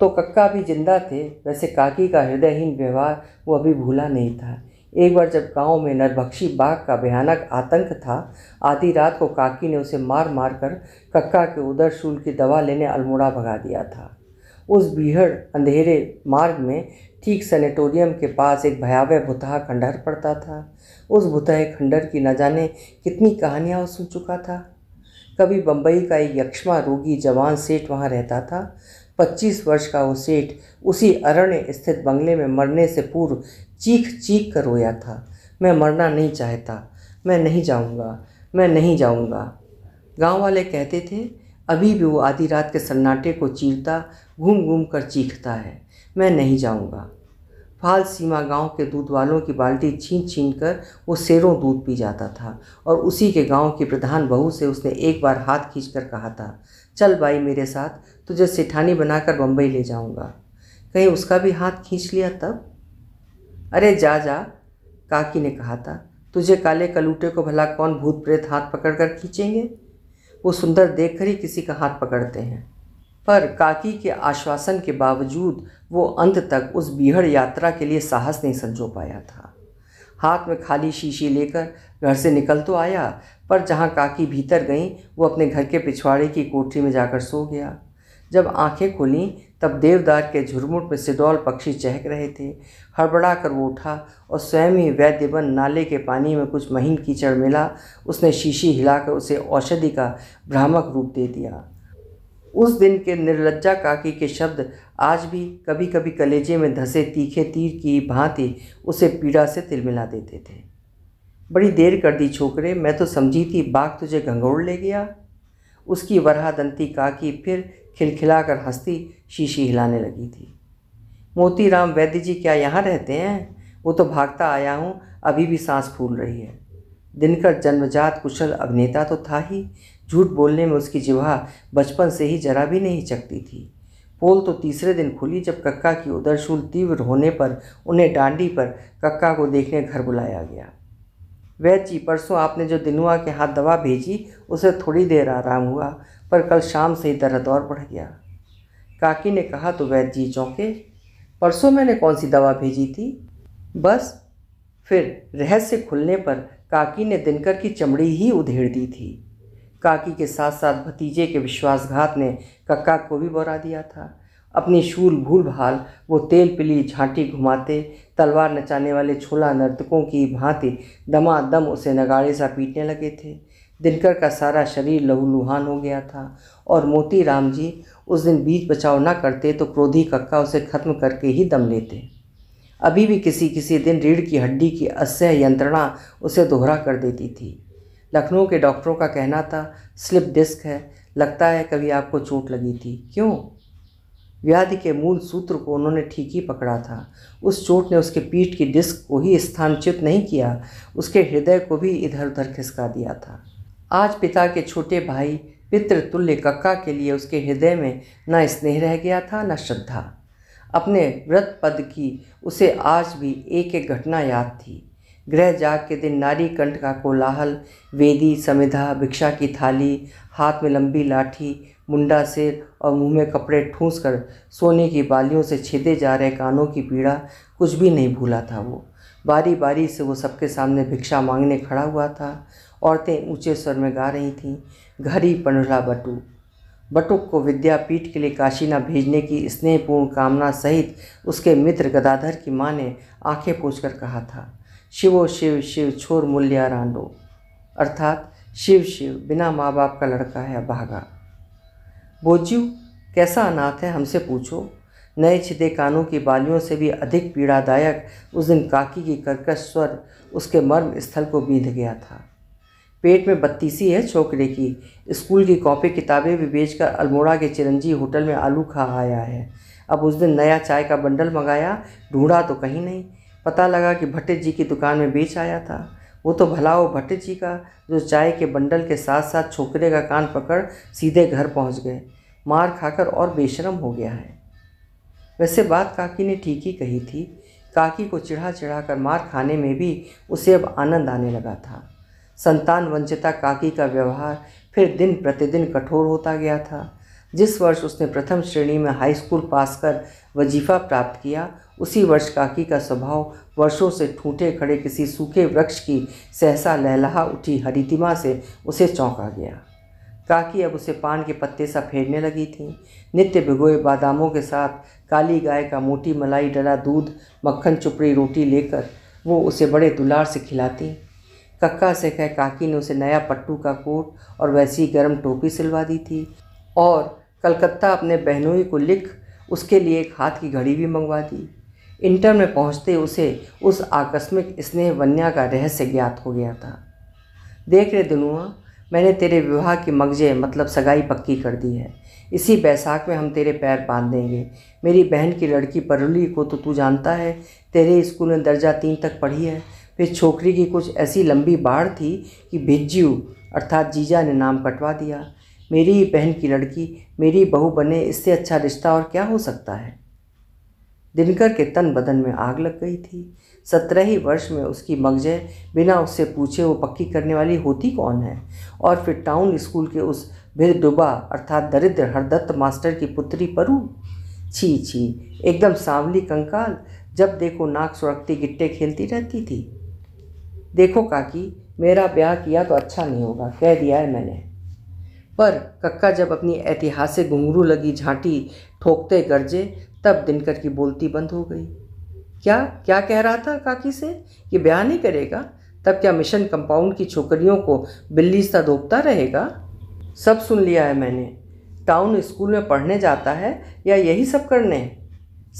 तो कक्का भी जिंदा थे वैसे काकी का हृदयहीन व्यवहार वो अभी भूला नहीं था एक बार जब गांव में नरभक्षी बाघ का भयानक आतंक था आधी रात को काकी ने उसे मार मार कर कक्का के उधर शूल की दवा लेने अल्मोड़ा भगा दिया था उस बीहड़ अंधेरे मार्ग में ठीक सेनेटोरियम के पास एक भयावह भुतहा खंडहर पड़ता था उस भुतहे खंडहर की न जाने कितनी कहानियाँ सुन चुका था कभी बम्बई का एक यक्षमा रोगी जवान सेठ वहाँ रहता था पच्चीस वर्ष का वो सेठ उसी अरण्य स्थित बंगले में मरने से पूर्व चीख चीख कर रोया था मैं मरना नहीं चाहता मैं नहीं जाऊंगा मैं नहीं जाऊंगा गांव वाले कहते थे अभी भी वो आधी रात के सन्नाटे को चीरता घूम घूम कर चीखता है मैं नहीं जाऊंगा फाल सीमा गांव के दूध वालों की बाल्टी छीन छीन कर वो शेरों दूध पी जाता था और उसी के गांव की प्रधान बहू से उसने एक बार हाथ खींच कर कहा था चल भाई मेरे साथ तुझे सेठानी बनाकर बम्बई ले जाऊँगा कहीं उसका भी हाथ खींच लिया तब अरे जा जा काकी ने कहा था तुझे काले कलूटे को भला कौन भूत प्रेत हाथ पकड़ कर खींचेंगे वो सुंदर देख कर ही किसी का हाथ पकड़ते हैं पर काकी के आश्वासन के बावजूद वो अंत तक उस बीहड़ यात्रा के लिए साहस नहीं संजो पाया था हाथ में खाली शीशी लेकर घर से निकल तो आया पर जहाँ काकी भीतर गई वो अपने घर के पिछवाड़े की कोठरी में जाकर सो गया जब आंखें खोलीं तब देवदार के झुरमुट में सिडौल पक्षी चहक रहे थे हड़बड़ा कर वो उठा और स्वयं ही वैद्यवन नाले के पानी में कुछ महीन कीचड़ मिला उसने शीशी हिलाकर उसे औषधि का भ्रामक रूप दे दिया उस दिन के निर्लज्जा काकी के शब्द आज भी कभी कभी कलेजे में धसे तीखे तीर की भांति उसे पीड़ा से तिलमिला देते थे बड़ी देर कर दी छोकरे मैं तो समझी थी बाघ तुझे घंघोड़ ले गया उसकी वरहादंती काकी फिर खिलखिला कर हंसती शीशी हिलाने लगी थी मोतीराम वैद्य जी क्या यहाँ रहते हैं वो तो भागता आया हूँ अभी भी सांस फूल रही है दिनकर जन्मजात कुशल अभिनेता तो था ही झूठ बोलने में उसकी जिवा बचपन से ही जरा भी नहीं चकती थी पोल तो तीसरे दिन खुली जब कक्का की उदरशूल तीव्र होने पर उन्हें डांडी पर कक्का को देखने घर बुलाया गया वैद जी परसों आपने जो दिनुआ के हाथ दवा भेजी उसे थोड़ी देर आराम हुआ पर कल शाम से ही दरदौर बढ़ गया काकी ने कहा तो वैद्य जी चौंके परसों मैंने कौन सी दवा भेजी थी बस फिर रहस्य खुलने पर काकी ने दिनकर की चमड़ी ही उधेड़ दी थी काकी के साथ साथ भतीजे के विश्वासघात ने कक्का को भी बोरा दिया था अपनी शूल भूल भाल वो तेल पिली झांटी घुमाते तलवार नचाने वाले छोला नर्तकों की भांति दमादम उसे नगाड़े सा पीटने लगे थे दिनकर का सारा शरीर लहूलुहान हो गया था और मोती राम जी उस दिन बीज बचाव ना करते तो क्रोधी कक्का उसे खत्म करके ही दम लेते अभी भी किसी किसी दिन रीढ़ की हड्डी की असह्य यंत्रणा उसे दोहरा कर देती थी लखनऊ के डॉक्टरों का कहना था स्लिप डिस्क है लगता है कभी आपको चोट लगी थी क्यों व्याधि के मूल सूत्र को उन्होंने ठीक ही पकड़ा था उस चोट ने उसके पीठ की डिस्क को ही स्थानच्युत नहीं किया उसके हृदय को भी इधर उधर खिसका दिया था आज पिता के छोटे भाई पितृतुल्य कक्का के लिए उसके हृदय में न स्नेह रह गया था न श्रद्धा अपने व्रत पद की उसे आज भी एक एक घटना याद थी गृह जाग के दिन नारी कंठ का कोलाहल वेदी समिधा भिक्षा की थाली हाथ में लंबी लाठी मुंडा सिर और मुंह में कपड़े ठूंस कर सोने की बालियों से छेदे जा रहे कानों की पीड़ा कुछ भी नहीं भूला था वो बारी बारी से वो सबके सामने भिक्षा मांगने खड़ा हुआ था औरतें ऊंचे स्वर में गा रही थीं घरी पंडला बटू बटुक को विद्यापीठ के लिए काशी भेजने की स्नेहपूर्ण कामना सहित उसके मित्र गदाधर की माँ ने आंखें पूछ कहा था शिवो शिव शिव छोर मूल्या रांडो अर्थात शिव शिव बिना माँ बाप का लड़का है भागा बोजू कैसा अनाथ है हमसे पूछो नए छिदे कानों की बालियों से भी अधिक पीड़ादायक उस दिन काकी की कर्कश स्वर उसके मर्म स्थल को बीध गया था पेट में बत्तीसी है छोकरे की स्कूल की कॉपी किताबें भी बेचकर अल्मोड़ा के चिरंजी होटल में आलू खा आया है अब उस दिन नया चाय का बंडल मंगाया ढूंढा तो कहीं नहीं पता लगा कि भट्टे जी की दुकान में बेच आया था वो तो भला हो भट्टे जी का जो चाय के बंडल के साथ साथ छोकरे का कान पकड़ सीधे घर पहुंच गए मार खाकर और बेशरम हो गया है वैसे बात काकी ने ठीक ही कही थी काकी को चिढ़ा चिढ़ा कर मार खाने में भी उसे अब आनंद आने लगा था संतान वंचिता काकी का व्यवहार फिर दिन प्रतिदिन कठोर होता गया था जिस वर्ष उसने प्रथम श्रेणी में हाई स्कूल पास कर वजीफा प्राप्त किया उसी वर्ष काकी का स्वभाव वर्षों से ठूठे खड़े किसी सूखे वृक्ष की सहसा लहलाहा उठी हरितिमा से उसे चौंका गया काकी अब उसे पान के पत्ते सा फेरने लगी थी नित्य भिगोए बादामों के साथ काली गाय का मोटी मलाई डला दूध मक्खन चुपड़ी रोटी लेकर वो उसे बड़े दुलार से खिलाती कक्का से कह काकी ने उसे नया पट्टू का कोट और वैसी गर्म टोपी सिलवा दी थी और कलकत्ता अपने बहनोई को लिख उसके लिए एक हाथ की घड़ी भी मंगवा दी इंटर में पहुंचते उसे उस आकस्मिक स्नेह वन्या का रहस्य ज्ञात हो गया था देख रहे दुनुआ मैंने तेरे विवाह की मगजे मतलब सगाई पक्की कर दी है इसी बैसाख में हम तेरे पैर बांध देंगे मेरी बहन की लड़की परुली को तो तू जानता है तेरे स्कूल में दर्जा तीन तक पढ़ी है फिर छोकरी की कुछ ऐसी लंबी बाढ़ थी कि भिज्जू अर्थात जीजा ने नाम कटवा दिया मेरी ही बहन की लड़की मेरी बहू बने इससे अच्छा रिश्ता और क्या हो सकता है दिनकर के तन बदन में आग लग गई थी सत्रह ही वर्ष में उसकी मगजय बिना उससे पूछे वो पक्की करने वाली होती कौन है और फिर टाउन स्कूल के उस भिदुबा अर्थात दरिद्र हरदत्त मास्टर की पुत्री परू छी छी एकदम सांवली कंकाल जब देखो नाक सुरखती गिट्टे खेलती रहती थी देखो काकी मेरा ब्याह किया तो अच्छा नहीं होगा कह दिया है मैंने पर कक्का जब अपनी ऐतिहासिक घुंगरू लगी झांटी ठोकते गरजे तब दिनकर की बोलती बंद हो गई क्या क्या कह रहा था काकी से कि ब्याह नहीं करेगा तब क्या मिशन कंपाउंड की छोकरियों को बिल्ली सा धोपता रहेगा सब सुन लिया है मैंने टाउन स्कूल में पढ़ने जाता है या यही सब करने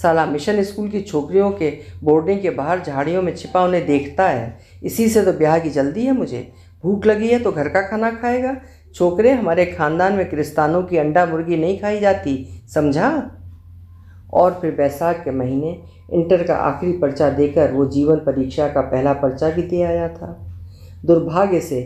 साला मिशन स्कूल की छोकरियों के बोर्डिंग के बाहर झाड़ियों में छिपा उन्हें देखता है इसी से तो ब्याह की जल्दी है मुझे भूख लगी है तो घर का खाना खाएगा छोकरे हमारे खानदान में क्रिस्तानों की अंडा मुर्गी नहीं खाई जाती समझा और फिर बैसाख के महीने इंटर का आखिरी पर्चा देकर वो जीवन परीक्षा का पहला पर्चा भी दे आया था दुर्भाग्य से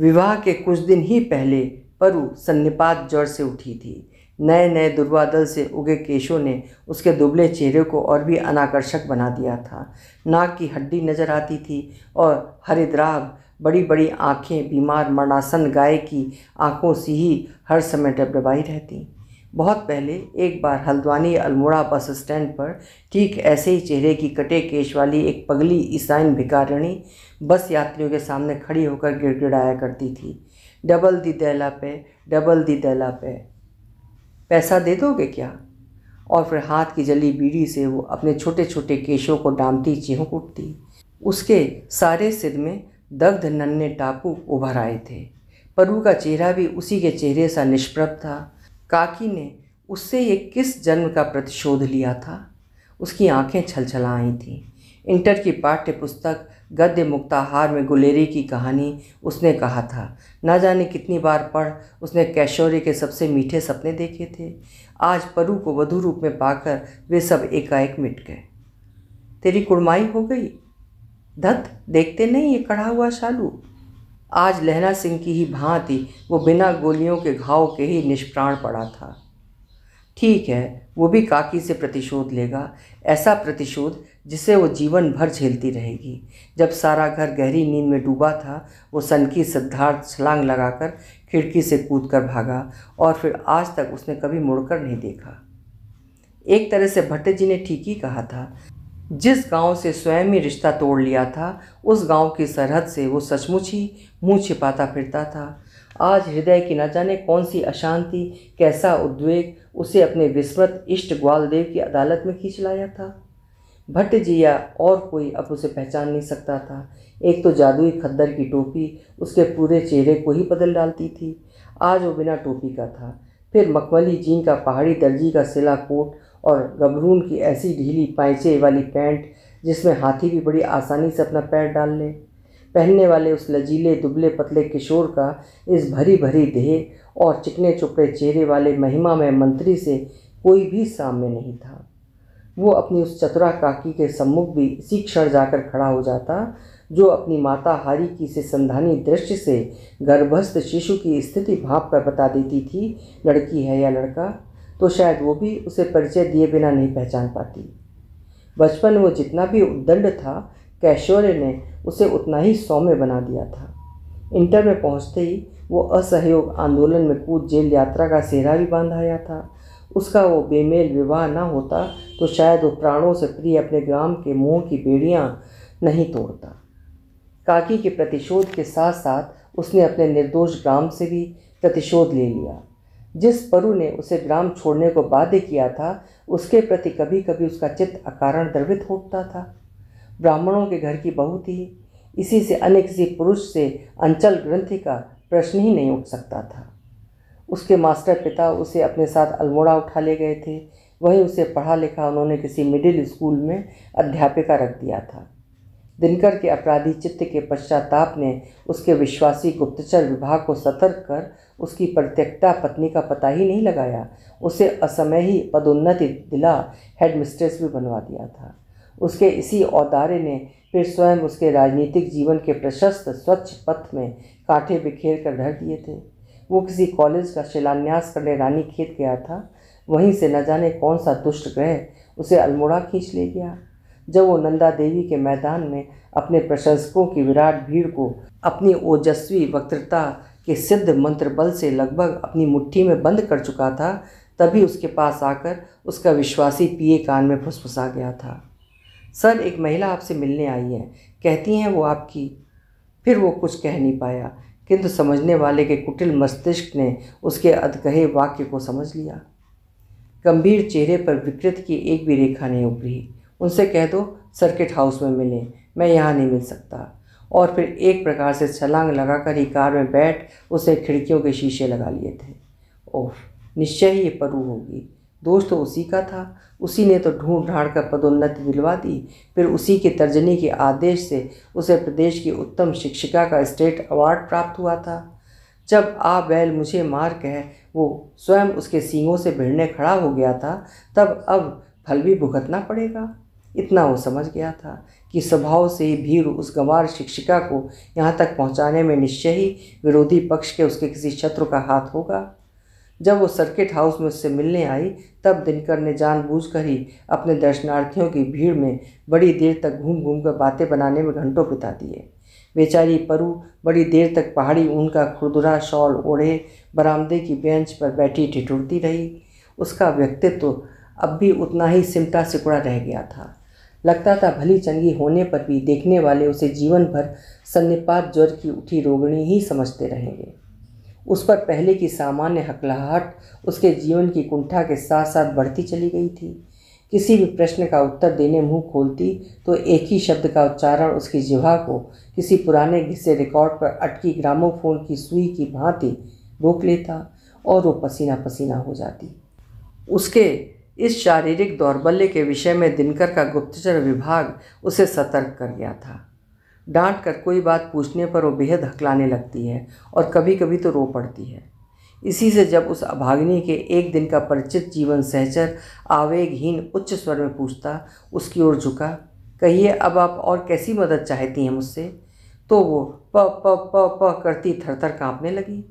विवाह के कुछ दिन ही पहले परु सन्निपात जड़ से उठी थी नए नए दुर्वादल से उगे केशों ने उसके दुबले चेहरे को और भी अनाकर्षक बना दिया था नाक की हड्डी नजर आती थी और हरिद्राग बड़ी बड़ी आँखें बीमार मरणासन गाय की आँखों से ही हर समय डबडबाई रहती बहुत पहले एक बार हल्द्वानी अल्मोड़ा बस स्टैंड पर ठीक ऐसे ही चेहरे की कटे केश वाली एक पगली ईसाइन भिकारिणी बस यात्रियों के सामने खड़ी होकर गिड़गिड़ाया करती थी डबल दी दैला पे डबल दी दैला पे पैसा दे दोगे क्या और फिर हाथ की जली बीड़ी से वो अपने छोटे छोटे केशों को डामती चीहक उठती उसके सारे सिर में दग्ध नन्हे टापू उभर आए थे परू का चेहरा भी उसी के चेहरे सा निष्प्रभ था काकी ने उससे ये किस जन्म का प्रतिशोध लिया था उसकी आंखें छलछला आई थीं इंटर की पाठ्य पुस्तक गद्य मुक्ताहार में गुलेरी की कहानी उसने कहा था ना जाने कितनी बार पढ़ उसने कैशोरी के सबसे मीठे सपने देखे थे आज परु को वधु रूप में पाकर वे सब एकाएक मिट गए तेरी कुड़माई हो गई धत देखते नहीं ये कढ़ा हुआ शालू आज लहना सिंह की ही भांति वो बिना गोलियों के घाव के ही निष्प्राण पड़ा था ठीक है वो भी काकी से प्रतिशोध लेगा ऐसा प्रतिशोध जिसे वो जीवन भर झेलती रहेगी जब सारा घर गहरी नींद में डूबा था वो सनकी सिद्धार्थ छलांग लगाकर खिड़की से कूद कर भागा और फिर आज तक उसने कभी मुड़कर नहीं देखा एक तरह से भट्ट जी ने ठीक ही कहा था जिस गांव से स्वयं ही रिश्ता तोड़ लिया था उस गांव की सरहद से वो सचमुच ही मुँह छिपाता फिरता था आज हृदय की न जाने कौन सी अशांति कैसा उद्वेग उसे अपने विस्मृत इष्ट ग्वालदेव की अदालत में खींच लाया था जी या और कोई अब उसे पहचान नहीं सकता था एक तो जादुई खद्दर की टोपी उसके पूरे चेहरे को ही बदल डालती थी आज वो बिना टोपी का था फिर मखमली जीन का पहाड़ी दर्जी का सिला कोट और गबरून की ऐसी ढीली पैंचे वाली पैंट जिसमें हाथी भी बड़ी आसानी से अपना पैर डाल ले पहनने वाले उस लजीले दुबले पतले किशोर का इस भरी भरी देह और चिकने चुपड़े चेहरे वाले महिमा में मंत्री से कोई भी साम्य नहीं था वो अपनी उस चतुरा काकी के सम्मुख भी इसी क्षण जाकर खड़ा हो जाता जो अपनी माता हारी की से संधानी दृष्टि से गर्भस्थ शिशु की स्थिति भाप कर बता देती थी लड़की है या लड़का तो शायद वो भी उसे परिचय दिए बिना नहीं पहचान पाती बचपन में वो जितना भी उद्दंड था कैशोर्य ने उसे उतना ही सौम्य बना दिया था इंटर में पहुंचते ही वो असहयोग आंदोलन में कूद जेल यात्रा का सेहरा भी बांधाया था उसका वो बेमेल विवाह न होता तो शायद वो प्राणों से प्रिय अपने ग्राम के मुँह की बेड़ियाँ नहीं तोड़ता काकी के प्रतिशोध के साथ साथ उसने अपने निर्दोष ग्राम से भी प्रतिशोध ले लिया जिस परु ने उसे ग्राम छोड़ने को बाध्य किया था उसके प्रति कभी कभी उसका चित्त अकारण द्रवित होता था ब्राह्मणों के घर की बहू थी इसी से अन्य किसी पुरुष से अंचल ग्रंथि का प्रश्न ही नहीं उठ सकता था उसके मास्टर पिता उसे अपने साथ अल्मोड़ा उठा ले गए थे वहीं उसे पढ़ा लिखा उन्होंने किसी मिडिल स्कूल में अध्यापिका रख दिया था दिनकर के अपराधी चित्त के पश्चाताप ने उसके विश्वासी गुप्तचर विभाग को सतर्क कर उसकी प्रत्यक्षता पत्नी का पता ही नहीं लगाया उसे असमय ही पदोन्नति दिला हेडमिस्ट्रेस भी बनवा दिया था उसके इसी औदारे ने फिर स्वयं उसके राजनीतिक जीवन के प्रशस्त स्वच्छ पथ में कांटे बिखेर कर धर दिए थे वो किसी कॉलेज का शिलान्यास करने रानी खेत गया था वहीं से न जाने कौन सा दुष्ट ग्रह उसे अल्मोड़ा खींच ले गया जब वो नंदा देवी के मैदान में अपने प्रशंसकों की विराट भीड़ को अपनी ओजस्वी वक्तृता के सिद्ध मंत्र बल से लगभग अपनी मुट्ठी में बंद कर चुका था तभी उसके पास आकर उसका विश्वासी पिए कान में फुसफुसा गया था सर एक महिला आपसे मिलने आई है कहती हैं वो आपकी फिर वो कुछ कह नहीं पाया किंतु समझने वाले के कुटिल मस्तिष्क ने उसके अधकहे वाक्य को समझ लिया गंभीर चेहरे पर विकृत की एक भी रेखा नहीं उभरी उनसे कह दो सर्किट हाउस में मिलें मैं यहाँ नहीं मिल सकता और फिर एक प्रकार से छलांग लगाकर ही कार में बैठ उसे खिड़कियों के शीशे लगा लिए थे ओह निश्चय ही ये परू होगी दोष तो उसी का था उसी ने तो ढूंढ ढाड़ कर पदोन्नति दिलवा दी फिर उसी के तर्जनी के आदेश से उसे प्रदेश की उत्तम शिक्षिका का स्टेट अवार्ड प्राप्त हुआ था जब आ बैल मुझे मार कह वो स्वयं उसके सींगों से भिड़ने खड़ा हो गया था तब अब फल भी भुगतना पड़ेगा इतना वो समझ गया था कि स्वभाव से ही भीड़ उस गंवार शिक्षिका को यहाँ तक पहुँचाने में निश्चय ही विरोधी पक्ष के उसके किसी शत्रु का हाथ होगा जब वो सर्किट हाउस में उससे मिलने आई तब दिनकर ने जानबूझकर ही अपने दर्शनार्थियों की भीड़ में बड़ी देर तक घूम घूम कर बातें बनाने में घंटों बिता दिए बेचारी परू बड़ी देर तक पहाड़ी ऊन का खुरदुरा शॉल ओढ़े बरामदे की बेंच पर बैठी ठिठुरती रही उसका व्यक्तित्व तो अब भी उतना ही सिमटा सिकुड़ा रह गया था लगता था भली चंगी होने पर भी देखने वाले उसे जीवन भर सन्निपात ज्वर की उठी रोगिणी ही समझते रहेंगे उस पर पहले की सामान्य हकलाहट उसके जीवन की कुंठा के साथ साथ बढ़ती चली गई थी किसी भी प्रश्न का उत्तर देने मुंह खोलती तो एक ही शब्द का उच्चारण उसकी जिहा को किसी पुराने घिस्से रिकॉर्ड पर अटकी ग्रामोफोन की सुई की भांति रोक लेता और वो पसीना पसीना हो जाती उसके इस शारीरिक दौर्बल्य के विषय में दिनकर का गुप्तचर विभाग उसे सतर्क कर गया था डांट कर कोई बात पूछने पर वो बेहद हकलाने लगती है और कभी कभी तो रो पड़ती है इसी से जब उस अभागिनी के एक दिन का परिचित जीवन सहचर आवेगहीन उच्च स्वर में पूछता उसकी ओर झुका कहिए अब आप और कैसी मदद चाहती हैं मुझसे तो वो प प प प करती थरथर कांपने लगी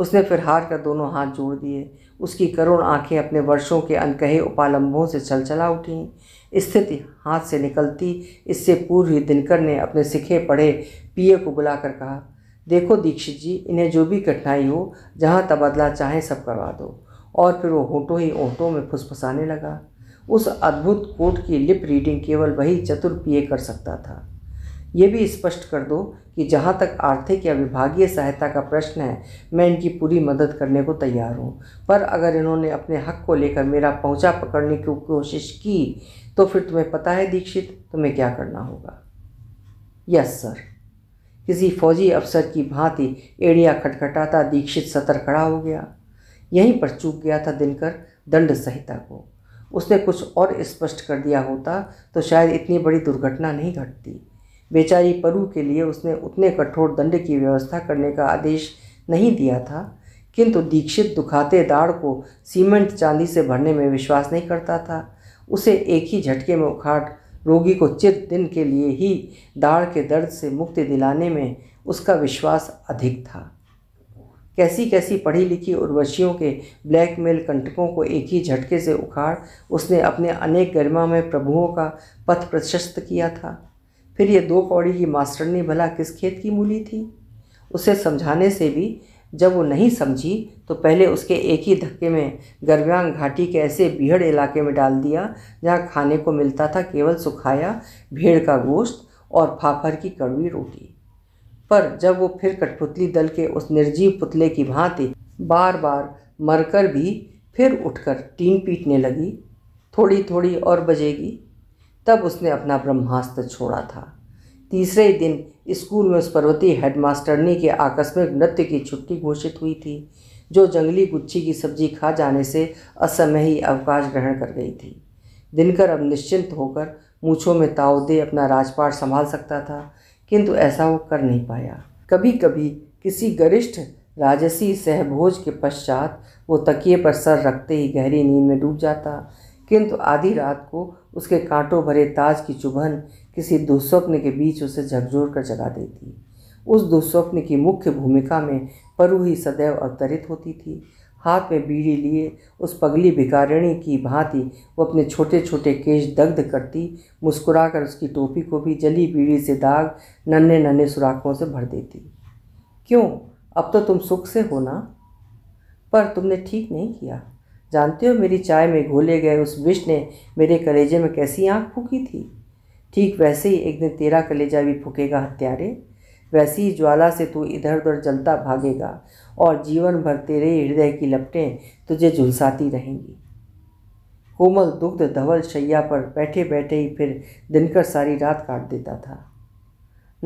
उसने फिर हार कर दोनों हाथ जोड़ दिए उसकी करुण आंखें अपने वर्षों के अनकहे उपालंबों से छलछला उठी स्थिति हाथ से निकलती इससे पूर्व ही दिनकर ने अपने सिखे पढ़े पिए को बुलाकर कहा देखो दीक्षित जी इन्हें जो भी कठिनाई हो जहाँ तबादला चाहे सब करवा दो और फिर वो होठों ही ओंठों में फुसफुसाने लगा उस अद्भुत कोट की लिप रीडिंग केवल वही चतुर पिए कर सकता था ये भी स्पष्ट कर दो कि जहाँ तक आर्थिक या विभागीय सहायता का प्रश्न है मैं इनकी पूरी मदद करने को तैयार हूँ पर अगर इन्होंने अपने हक को लेकर मेरा पहुँचा पकड़ने की कोशिश की तो फिर तुम्हें पता है दीक्षित तुम्हें क्या करना होगा यस सर किसी फौजी अफसर की भांति एड़िया खटखटाता दीक्षित सतर खड़ा हो गया यहीं पर चूक गया था दिनकर दंड संहिता को उसने कुछ और स्पष्ट कर दिया होता तो शायद इतनी बड़ी दुर्घटना नहीं घटती बेचारी परु के लिए उसने उतने कठोर दंड की व्यवस्था करने का आदेश नहीं दिया था किंतु दीक्षित दुखाते दाढ़ को सीमेंट चांदी से भरने में विश्वास नहीं करता था उसे एक ही झटके में उखाड़ रोगी को चित दिन के लिए ही दाढ़ के दर्द से मुक्ति दिलाने में उसका विश्वास अधिक था कैसी कैसी पढ़ी लिखी उर्वशियों के ब्लैकमेल कंटकों को एक ही झटके से उखाड़ उसने अपने अनेक गरिमा में प्रभुओं का पथ प्रशस्त किया था फिर ये दो कौड़ी की मास्टरनी भला किस खेत की मूली थी उसे समझाने से भी जब वो नहीं समझी तो पहले उसके एक ही धक्के में गर्व्यांग घाटी के ऐसे भीड़ इलाके में डाल दिया जहाँ खाने को मिलता था केवल सुखाया भीड़ का गोश्त और फाफर की कड़वी रोटी पर जब वो फिर कठपुतली दल के उस निर्जीव पुतले की भांति बार बार मरकर भी फिर उठकर टीन पीटने लगी थोड़ी थोड़ी और बजेगी तब उसने अपना ब्रह्मास्त्र छोड़ा था तीसरे दिन स्कूल में उस पर्वती हेडमास्टरनी के आकस्मिक नृत्य की छुट्टी घोषित हुई थी जो जंगली गुच्छी की सब्जी खा जाने से असमय ही अवकाश ग्रहण कर गई थी दिनकर अब निश्चिंत होकर मूछों में ताव दे अपना राजपाट संभाल सकता था किंतु ऐसा वो कर नहीं पाया कभी कभी किसी गरिष्ठ राजसी सहभोज के पश्चात वो तकिए पर सर रखते ही गहरी नींद में डूब जाता किंतु आधी रात को उसके कांटों भरे ताज की चुभन किसी दुस्वप्न के बीच उसे झकझोर कर जगा देती उस दुस्वप्न की मुख्य भूमिका में परु ही सदैव अवतरित होती थी हाथ में बीड़ी लिए उस पगली भिकारिणी की भांति वो अपने छोटे छोटे केश दग्ध करती मुस्कुराकर उसकी टोपी को भी जली बीड़ी से दाग नन्हे नन्हे सुराखों से भर देती क्यों अब तो तुम सुख से हो ना पर तुमने ठीक नहीं किया जानते हो मेरी चाय में घोले गए उस विष ने मेरे कलेजे में कैसी आँख फूकी थी ठीक वैसे ही एक दिन तेरा कलेजा भी फूकेगा हत्यारे वैसी ही ज्वाला से तू इधर उधर जलता भागेगा और जीवन भर तेरे हृदय की लपटें तुझे झुलसाती रहेंगी कोमल दुग्ध धवल शैया पर बैठे बैठे ही फिर दिनकर सारी रात काट देता था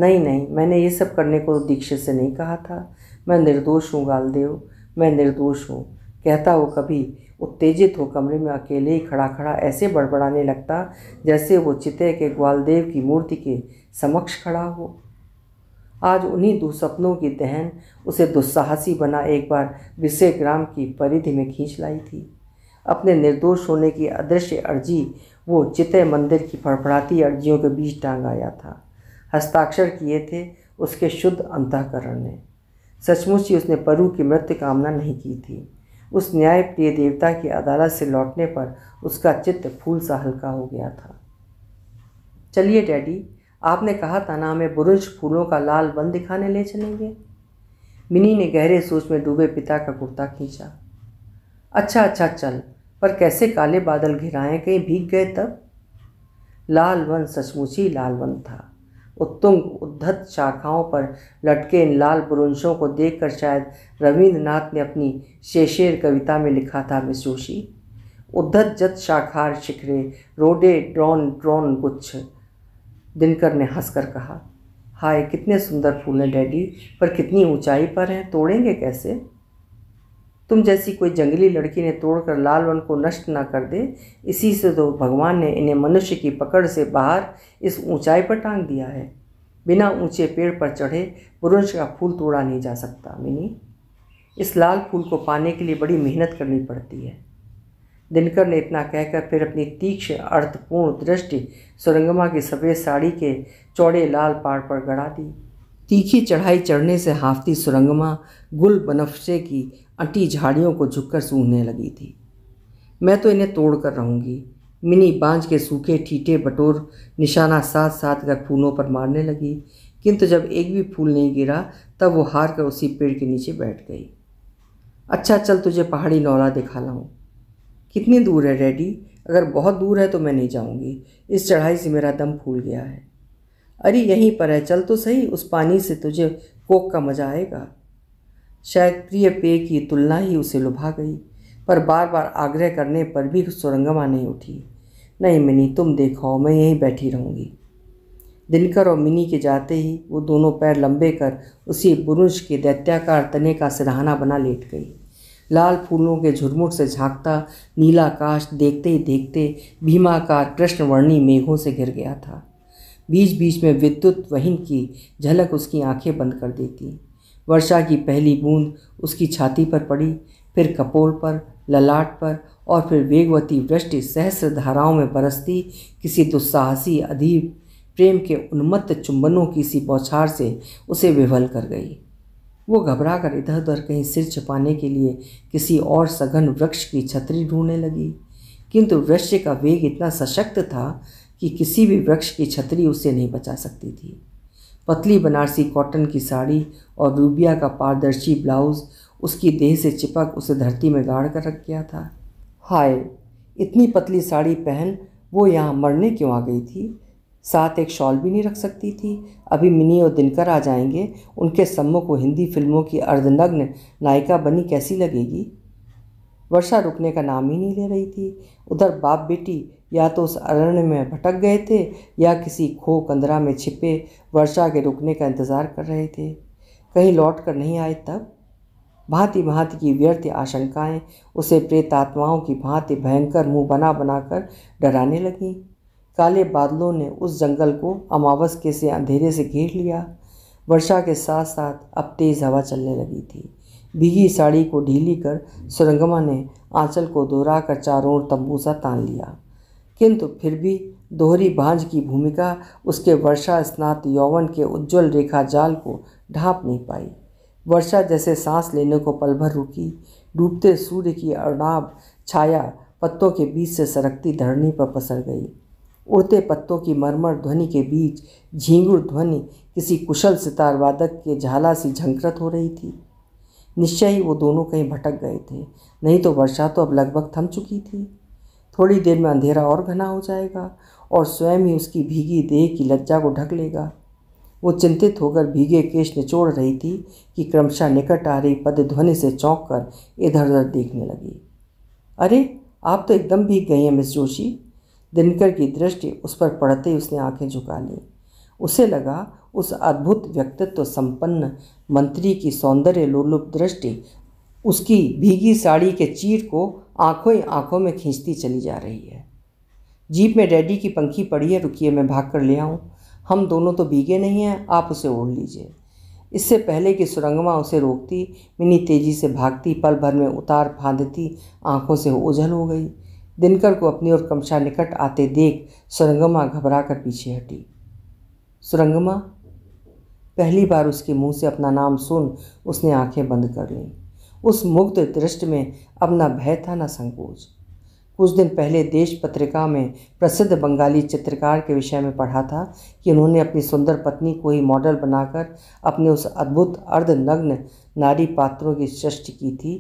नहीं नहीं मैंने ये सब करने को दीक्षित से नहीं कहा था मैं निर्दोष हूँ गालदेव मैं निर्दोष हूँ कहता वो कभी उत्तेजित हो कमरे में अकेले ही खड़ा खड़ा ऐसे बड़बड़ाने लगता जैसे वो चिते के ग्वालदेव की मूर्ति के समक्ष खड़ा हो आज उन्हीं दुसपनों की दहन उसे दुस्साहसी बना एक बार विषय ग्राम की परिधि में खींच लाई थी अपने निर्दोष होने की अदृश्य अर्जी वो चितय मंदिर की फड़फड़ाती अर्जियों के बीच टांग आया था हस्ताक्षर किए थे उसके शुद्ध अंतकरण ने सचमुच ही उसने परु की मृत्यु कामना नहीं की थी उस न्यायप्रिय देवता की अदालत से लौटने पर उसका चित्त फूल सा हल्का हो गया था चलिए डैडी आपने कहा था ना हमें बुरुज फूलों का लाल वन दिखाने ले चलेंगे मिनी ने गहरे सोच में डूबे पिता का कुर्ता खींचा अच्छा अच्छा चल पर कैसे काले बादल घिराएं कहीं भीग गए तब लाल वन सचमुच ही लाल वन था उत्तुंग उद्धत शाखाओं पर लटके इन लाल पुरुषों को देखकर शायद रविंद्रनाथ ने अपनी शेषेर कविता में लिखा था जोशी उद्धत जत शाखार शिखरे रोडे ड्रोन ड्रोन गुच्छ दिनकर ने हंसकर कहा हाय कितने सुंदर फूल हैं डैडी पर कितनी ऊंचाई पर हैं तोड़ेंगे कैसे तुम जैसी कोई जंगली लड़की ने तोड़कर लाल वन को नष्ट ना कर दे इसी से तो भगवान ने इन्हें मनुष्य की पकड़ से बाहर इस ऊंचाई पर टांग दिया है बिना ऊंचे पेड़ पर चढ़े पुरुष का फूल तोड़ा नहीं जा सकता मिनी इस लाल फूल को पाने के लिए बड़ी मेहनत करनी पड़ती है दिनकर ने इतना कहकर फिर अपनी तीक्ष्ण अर्थपूर्ण दृष्टि सुरंगमा की सफ़ेद साड़ी के चौड़े लाल पाड़ पर गड़ा दी तीखी चढ़ाई चढ़ने से हाफती सुरंगमा गुल बनफशे की अटी झाड़ियों को झुककर सूंघने लगी थी मैं तो इन्हें तोड़ कर रहूँगी मिनी बांझ के सूखे ठीठे बटोर निशाना साथ साथ कर फूलों पर मारने लगी किंतु जब एक भी फूल नहीं गिरा तब वो हार कर उसी पेड़ के नीचे बैठ गई अच्छा चल तुझे पहाड़ी नौला दिखा लाऊँ कितनी दूर है रेडी अगर बहुत दूर है तो मैं नहीं जाऊँगी इस चढ़ाई से मेरा दम फूल गया है अरे यहीं पर है चल तो सही उस पानी से तुझे कोक का मजा आएगा शायद प्रिय पेय की तुलना ही उसे लुभा गई पर बार बार आग्रह करने पर भी सुरंगमा नहीं उठी नहीं मिनी तुम देखो मैं यहीं बैठी रहूँगी दिनकर और मिनी के जाते ही वो दोनों पैर लंबे कर उसी बुरुज के दैत्याकार तने का सिरहाना बना लेट गई लाल फूलों के झुरमुट से झांकता नीला काश देखते ही देखते भीमाकार कृष्णवर्णी मेघों से घिर गया था बीच बीच में विद्युत वहीन की झलक उसकी आंखें बंद कर देती वर्षा की पहली बूंद उसकी छाती पर पड़ी फिर कपोल पर ललाट पर और फिर वेगवती वृष्टि सहस्र धाराओं में बरसती किसी दुस्साहसी अधीब प्रेम के उन्मत्त चुंबनों की सी बौछार से उसे विवल कर गई वो घबरा कर इधर उधर कहीं सिर छिपाने के लिए किसी और सघन वृक्ष की छतरी ढूंढने लगी किंतु वृक्ष का वेग इतना सशक्त था कि किसी भी वृक्ष की छतरी उसे नहीं बचा सकती थी पतली बनारसी कॉटन की साड़ी और रूबिया का पारदर्शी ब्लाउज़ उसकी देह से चिपक उसे धरती में गाड़ कर रख गया था हाय इतनी पतली साड़ी पहन वो यहाँ मरने क्यों आ गई थी साथ एक शॉल भी नहीं रख सकती थी अभी मिनी और दिनकर आ जाएंगे उनके सम्मों को हिंदी फिल्मों की अर्धनग्न नायिका बनी कैसी लगेगी वर्षा रुकने का नाम ही नहीं ले रही थी उधर बाप बेटी या तो उस अरण्य में भटक गए थे या किसी खो कंदरा में छिपे वर्षा के रुकने का इंतज़ार कर रहे थे कहीं लौट कर नहीं आए तब भांति भांति की व्यर्थ आशंकाएं उसे प्रेतात्माओं की भांति भयंकर मुंह बना बनाकर डराने लगीं काले बादलों ने उस जंगल को अमावस के से अंधेरे से घेर लिया वर्षा के साथ साथ अब तेज़ हवा चलने लगी थी भीगी साड़ी को ढीली कर सुरंगमा ने आंचल को दोहरा कर चारों ओर तंबूसा तान लिया किंतु फिर भी दोहरी भांज की भूमिका उसके वर्षा स्नात यौवन के उज्जवल रेखा जाल को ढांप नहीं पाई वर्षा जैसे सांस लेने को पल भर रुकी डूबते सूर्य की अरनाब छाया पत्तों के बीच से सरकती धरनी पर पसर गई उड़ते पत्तों की मरमर ध्वनि के बीच झींगुर ध्वनि किसी कुशल सितार वादक के झाला सी झंकृत हो रही थी निश्चय ही वो दोनों कहीं भटक गए थे नहीं तो वर्षा तो अब लगभग थम चुकी थी थोड़ी देर में अंधेरा और घना हो जाएगा और स्वयं ही उसकी भीगी देह की लज्जा को ढक लेगा वो चिंतित होकर भीगे केश निचोड़ रही थी कि क्रमशः निकट आ रही पद ध्वनि से चौंक कर इधर उधर देखने लगी अरे आप तो एकदम भीग गई हैं मिस जोशी दिनकर की दृष्टि उस पर पड़ते ही उसने आंखें झुका ली उसे लगा उस अद्भुत व्यक्तित्व संपन्न मंत्री की सौंदर्य लोलुप दृष्टि उसकी भीगी साड़ी के चीर को आंखों ही आंखों में खींचती चली जा रही है जीप में डैडी की पंखी पड़ी है रुकिए मैं भाग कर ले आऊँ हम दोनों तो भीगे नहीं हैं आप उसे ओढ़ लीजिए इससे पहले कि सुरंगमा उसे रोकती मिनी तेजी से भागती पल भर में उतार फांदती आंखों से ओझल हो गई दिनकर को अपनी ओर कमशा निकट आते देख सुरंगमा घबरा कर पीछे हटी सुरंगमा पहली बार उसके मुंह से अपना नाम सुन उसने आंखें बंद कर लीं उस मुग्ध दृष्टि में अब ना भय था ना संकोच कुछ दिन पहले देश पत्रिका में प्रसिद्ध बंगाली चित्रकार के विषय में पढ़ा था कि उन्होंने अपनी सुंदर पत्नी को ही मॉडल बनाकर अपने उस अद्भुत अर्धनग्न नारी पात्रों की सृष्टि की थी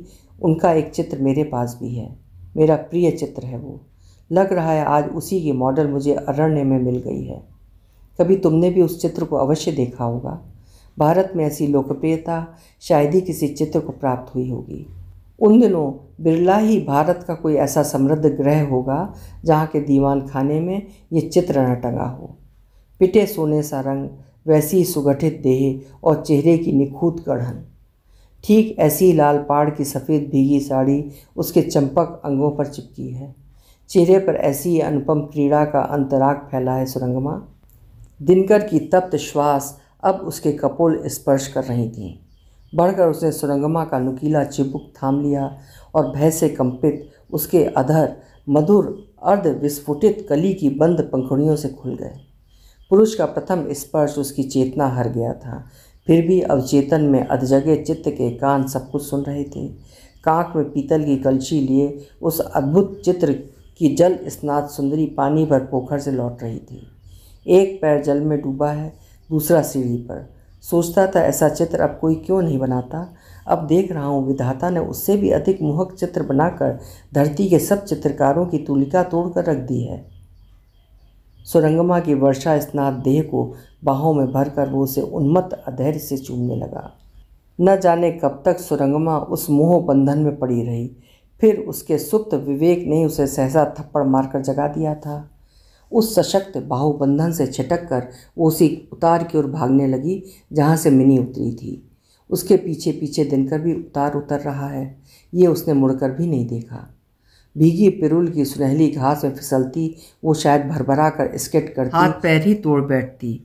उनका एक चित्र मेरे पास भी है मेरा प्रिय चित्र है वो लग रहा है आज उसी की मॉडल मुझे अरण्य में मिल गई है कभी तुमने भी उस चित्र को अवश्य देखा होगा भारत में ऐसी लोकप्रियता शायद ही किसी चित्र को प्राप्त हुई होगी उन दिनों बिरला ही भारत का कोई ऐसा समृद्ध ग्रह होगा जहाँ के दीवान खाने में ये चित्र न टंगा हो पिटे सोने सा रंग वैसी सुगठित देह और चेहरे की निखूत गढ़न ठीक ऐसी लाल पाड़ की सफ़ेद भीगी साड़ी उसके चंपक अंगों पर चिपकी है चेहरे पर ऐसी अनुपम क्रीड़ा का अंतराग फैला है सुरंगमा दिनकर की तप्त श्वास अब उसके कपोल स्पर्श कर रही थीं बढ़कर उसने सुरंगमा का नुकीला चिबुक थाम लिया और भय से कंपित उसके अधर मधुर अर्ध विस्फुटित कली की बंद पंखुड़ियों से खुल गए पुरुष का प्रथम स्पर्श उसकी चेतना हर गया था फिर भी अवचेतन में अधजगे चित्त के कान सब कुछ सुन रहे थे कांक में पीतल की कलची लिए उस अद्भुत चित्र की जल स्नात सुंदरी पानी भर पोखर से लौट रही थी एक पैर जल में डूबा है दूसरा सीढ़ी पर सोचता था ऐसा चित्र अब कोई क्यों नहीं बनाता अब देख रहा हूँ विधाता ने उससे भी अधिक मोहक चित्र बनाकर धरती के सब चित्रकारों की तुलिका तोड़कर रख दी है सुरंगमा की वर्षा स्नात देह को बाहों में भरकर वो उसे उन्मत्त अधैर्य से चूमने लगा न जाने कब तक सुरंगमा उस मोह बंधन में पड़ी रही फिर उसके सुप्त विवेक ने उसे सहसा थप्पड़ मारकर जगा दिया था उस सशक्त बाहुबंधन से छिटक कर वो उसी उतार की ओर भागने लगी जहाँ से मिनी उतरी थी उसके पीछे पीछे दिनकर भी उतार उतर रहा है ये उसने मुड़कर भी नहीं देखा भीगी पिरुल की सुनहली घास में फिसलती वो शायद भरभरा कर स्केट करती हाथ पैर ही तोड़ बैठती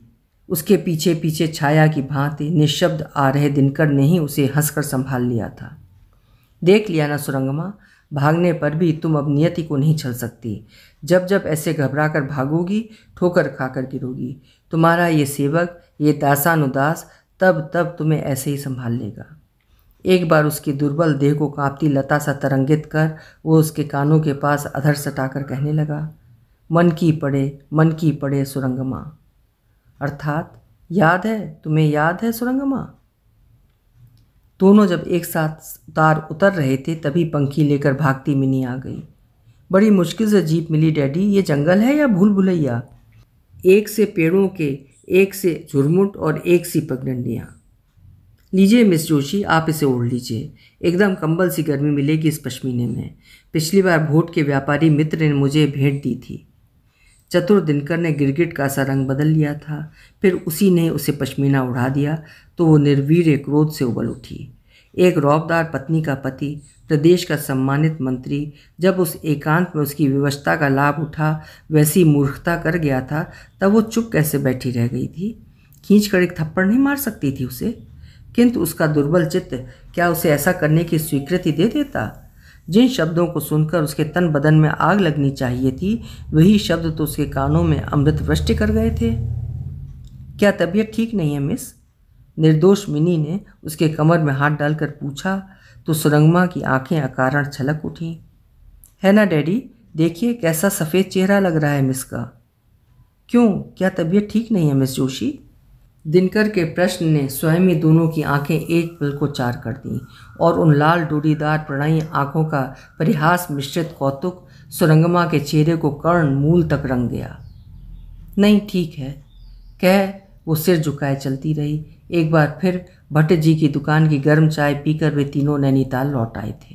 उसके पीछे पीछे छाया की भांति निशब्द आ रहे दिनकर ने ही उसे हंसकर संभाल लिया था देख लिया ना सुरंगमा भागने पर भी तुम अब नियति को नहीं छल सकती जब जब ऐसे घबरा कर भागोगी ठोकर खाकर गिरोगी तुम्हारा ये सेवक ये दासानुदास तब तब तुम्हें ऐसे ही संभाल लेगा एक बार उसकी दुर्बल देह को कांपती लता सा तरंगित कर वो उसके कानों के पास अधर सटाकर कहने लगा मन की पड़े मन की पड़े सुरंगमा अर्थात याद है तुम्हें याद है सुरंगमा दोनों जब एक साथ उतार उतर रहे थे तभी पंखी लेकर भागती मिनी आ गई बड़ी मुश्किल से जीप मिली डैडी ये जंगल है या भूल भुलैया एक से पेड़ों के एक से झुरमुट और एक सी पगडंडियाँ लीजिए मिस जोशी आप इसे ओढ़ लीजिए एकदम कंबल सी गर्मी मिलेगी इस पश्मीने में पिछली बार भोट के व्यापारी मित्र ने मुझे भेंट दी थी चतुर दिनकर ने गिरगिट का सा रंग बदल लिया था फिर उसी ने उसे पश्मीना उड़ा दिया तो वो निर्वीर क्रोध से उबल उठी एक रौबदार पत्नी का पति प्रदेश का सम्मानित मंत्री जब उस एकांत में उसकी व्यवस्था का लाभ उठा वैसी मूर्खता कर गया था तब वो चुप कैसे बैठी रह गई थी खींच कर एक थप्पड़ नहीं मार सकती थी उसे किंतु उसका दुर्बल चित्त क्या उसे ऐसा करने की स्वीकृति दे देता जिन शब्दों को सुनकर उसके तन बदन में आग लगनी चाहिए थी वही शब्द तो उसके कानों में अमृत वृष्टि कर गए थे क्या तबीयत ठीक नहीं है मिस निर्दोष मिनी ने उसके कमर में हाथ डालकर पूछा तो सुरंगमा की आंखें अकारण छलक उठी है ना डैडी देखिए कैसा सफ़ेद चेहरा लग रहा है मिस का क्यों क्या तबीयत ठीक नहीं है मिस जोशी दिनकर के प्रश्न ने स्वयं ही दोनों की आंखें एक पल को चार कर दी और उन लाल डोरीदार प्रणयी आंखों का परिहास मिश्रित कौतुक सुरंगमा के चेहरे को कर्ण मूल तक रंग गया नहीं ठीक है कह वो सिर झुकाए चलती रही एक बार फिर भट्ट जी की दुकान की गर्म चाय पीकर वे तीनों नैनीताल लौट आए थे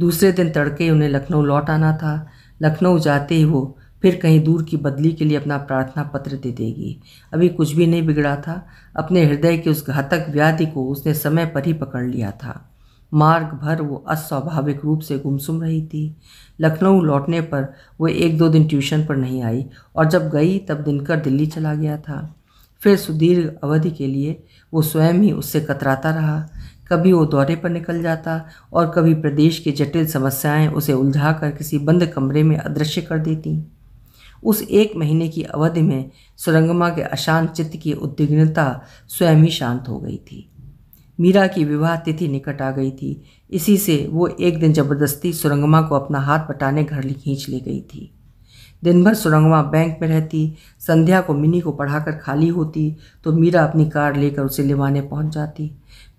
दूसरे दिन तड़के उन्हें लखनऊ लौट आना था लखनऊ जाते ही वो फिर कहीं दूर की बदली के लिए अपना प्रार्थना पत्र दे देगी अभी कुछ भी नहीं बिगड़ा था अपने हृदय के उस घातक व्याधि को उसने समय पर ही पकड़ लिया था मार्ग भर वो अस्वाभाविक रूप से गुमसुम रही थी लखनऊ लौटने पर वो एक दो दिन ट्यूशन पर नहीं आई और जब गई तब दिनकर दिल्ली चला गया था फिर सुदीर्घ अवधि के लिए वो स्वयं ही उससे कतराता रहा कभी वो दौरे पर निकल जाता और कभी प्रदेश की जटिल समस्याएं उसे उलझा कर किसी बंद कमरे में अदृश्य कर देती उस एक महीने की अवधि में सुरंगमा के अशांत चित्त की उद्विग्नता स्वयं ही शांत हो गई थी मीरा की विवाह तिथि निकट आ गई थी इसी से वो एक दिन जबरदस्ती सुरंगमा को अपना हाथ बटाने घर खींच ले गई थी दिन भर सुरंगवा बैंक में रहती संध्या को मिनी को पढ़ाकर खाली होती तो मीरा अपनी कार लेकर उसे लिवाने पहुंच जाती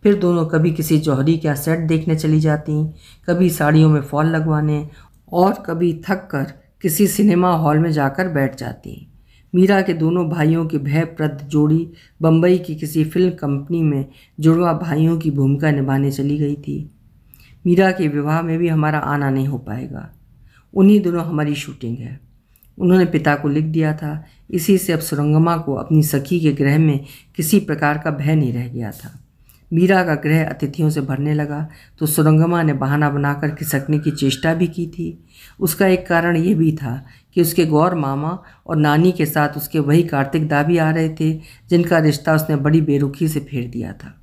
फिर दोनों कभी किसी जौहरी के सेट देखने चली जाती कभी साड़ियों में फॉल लगवाने और कभी थक कर किसी सिनेमा हॉल में जाकर बैठ जाती मीरा के दोनों भाइयों की भयप्रद जोड़ी बम्बई की किसी फिल्म कंपनी में जुड़वा भाइयों की भूमिका निभाने चली गई थी मीरा के विवाह में भी हमारा आना नहीं हो पाएगा उन्हीं दिनों हमारी शूटिंग है उन्होंने पिता को लिख दिया था इसी से अब सुरंगमा को अपनी सखी के ग्रह में किसी प्रकार का भय नहीं रह गया था मीरा का ग्रह अतिथियों से भरने लगा तो सुरंगमा ने बहाना बनाकर खिसकने की चेष्टा भी की थी उसका एक कारण यह भी था कि उसके गौर मामा और नानी के साथ उसके वही कार्तिक दा भी आ रहे थे जिनका रिश्ता उसने बड़ी बेरुखी से फेर दिया था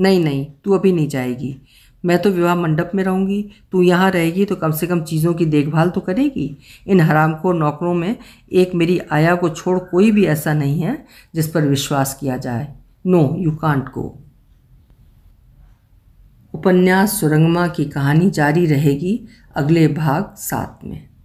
नहीं नहीं तू अभी नहीं जाएगी मैं तो विवाह मंडप में रहूँगी तू यहाँ रहेगी तो कम से कम चीज़ों की देखभाल तो करेगी इन हरामखोर नौकरों में एक मेरी आया को छोड़ कोई भी ऐसा नहीं है जिस पर विश्वास किया जाए नो यू कांट गो उपन्यास सुरंगमा की कहानी जारी रहेगी अगले भाग सात में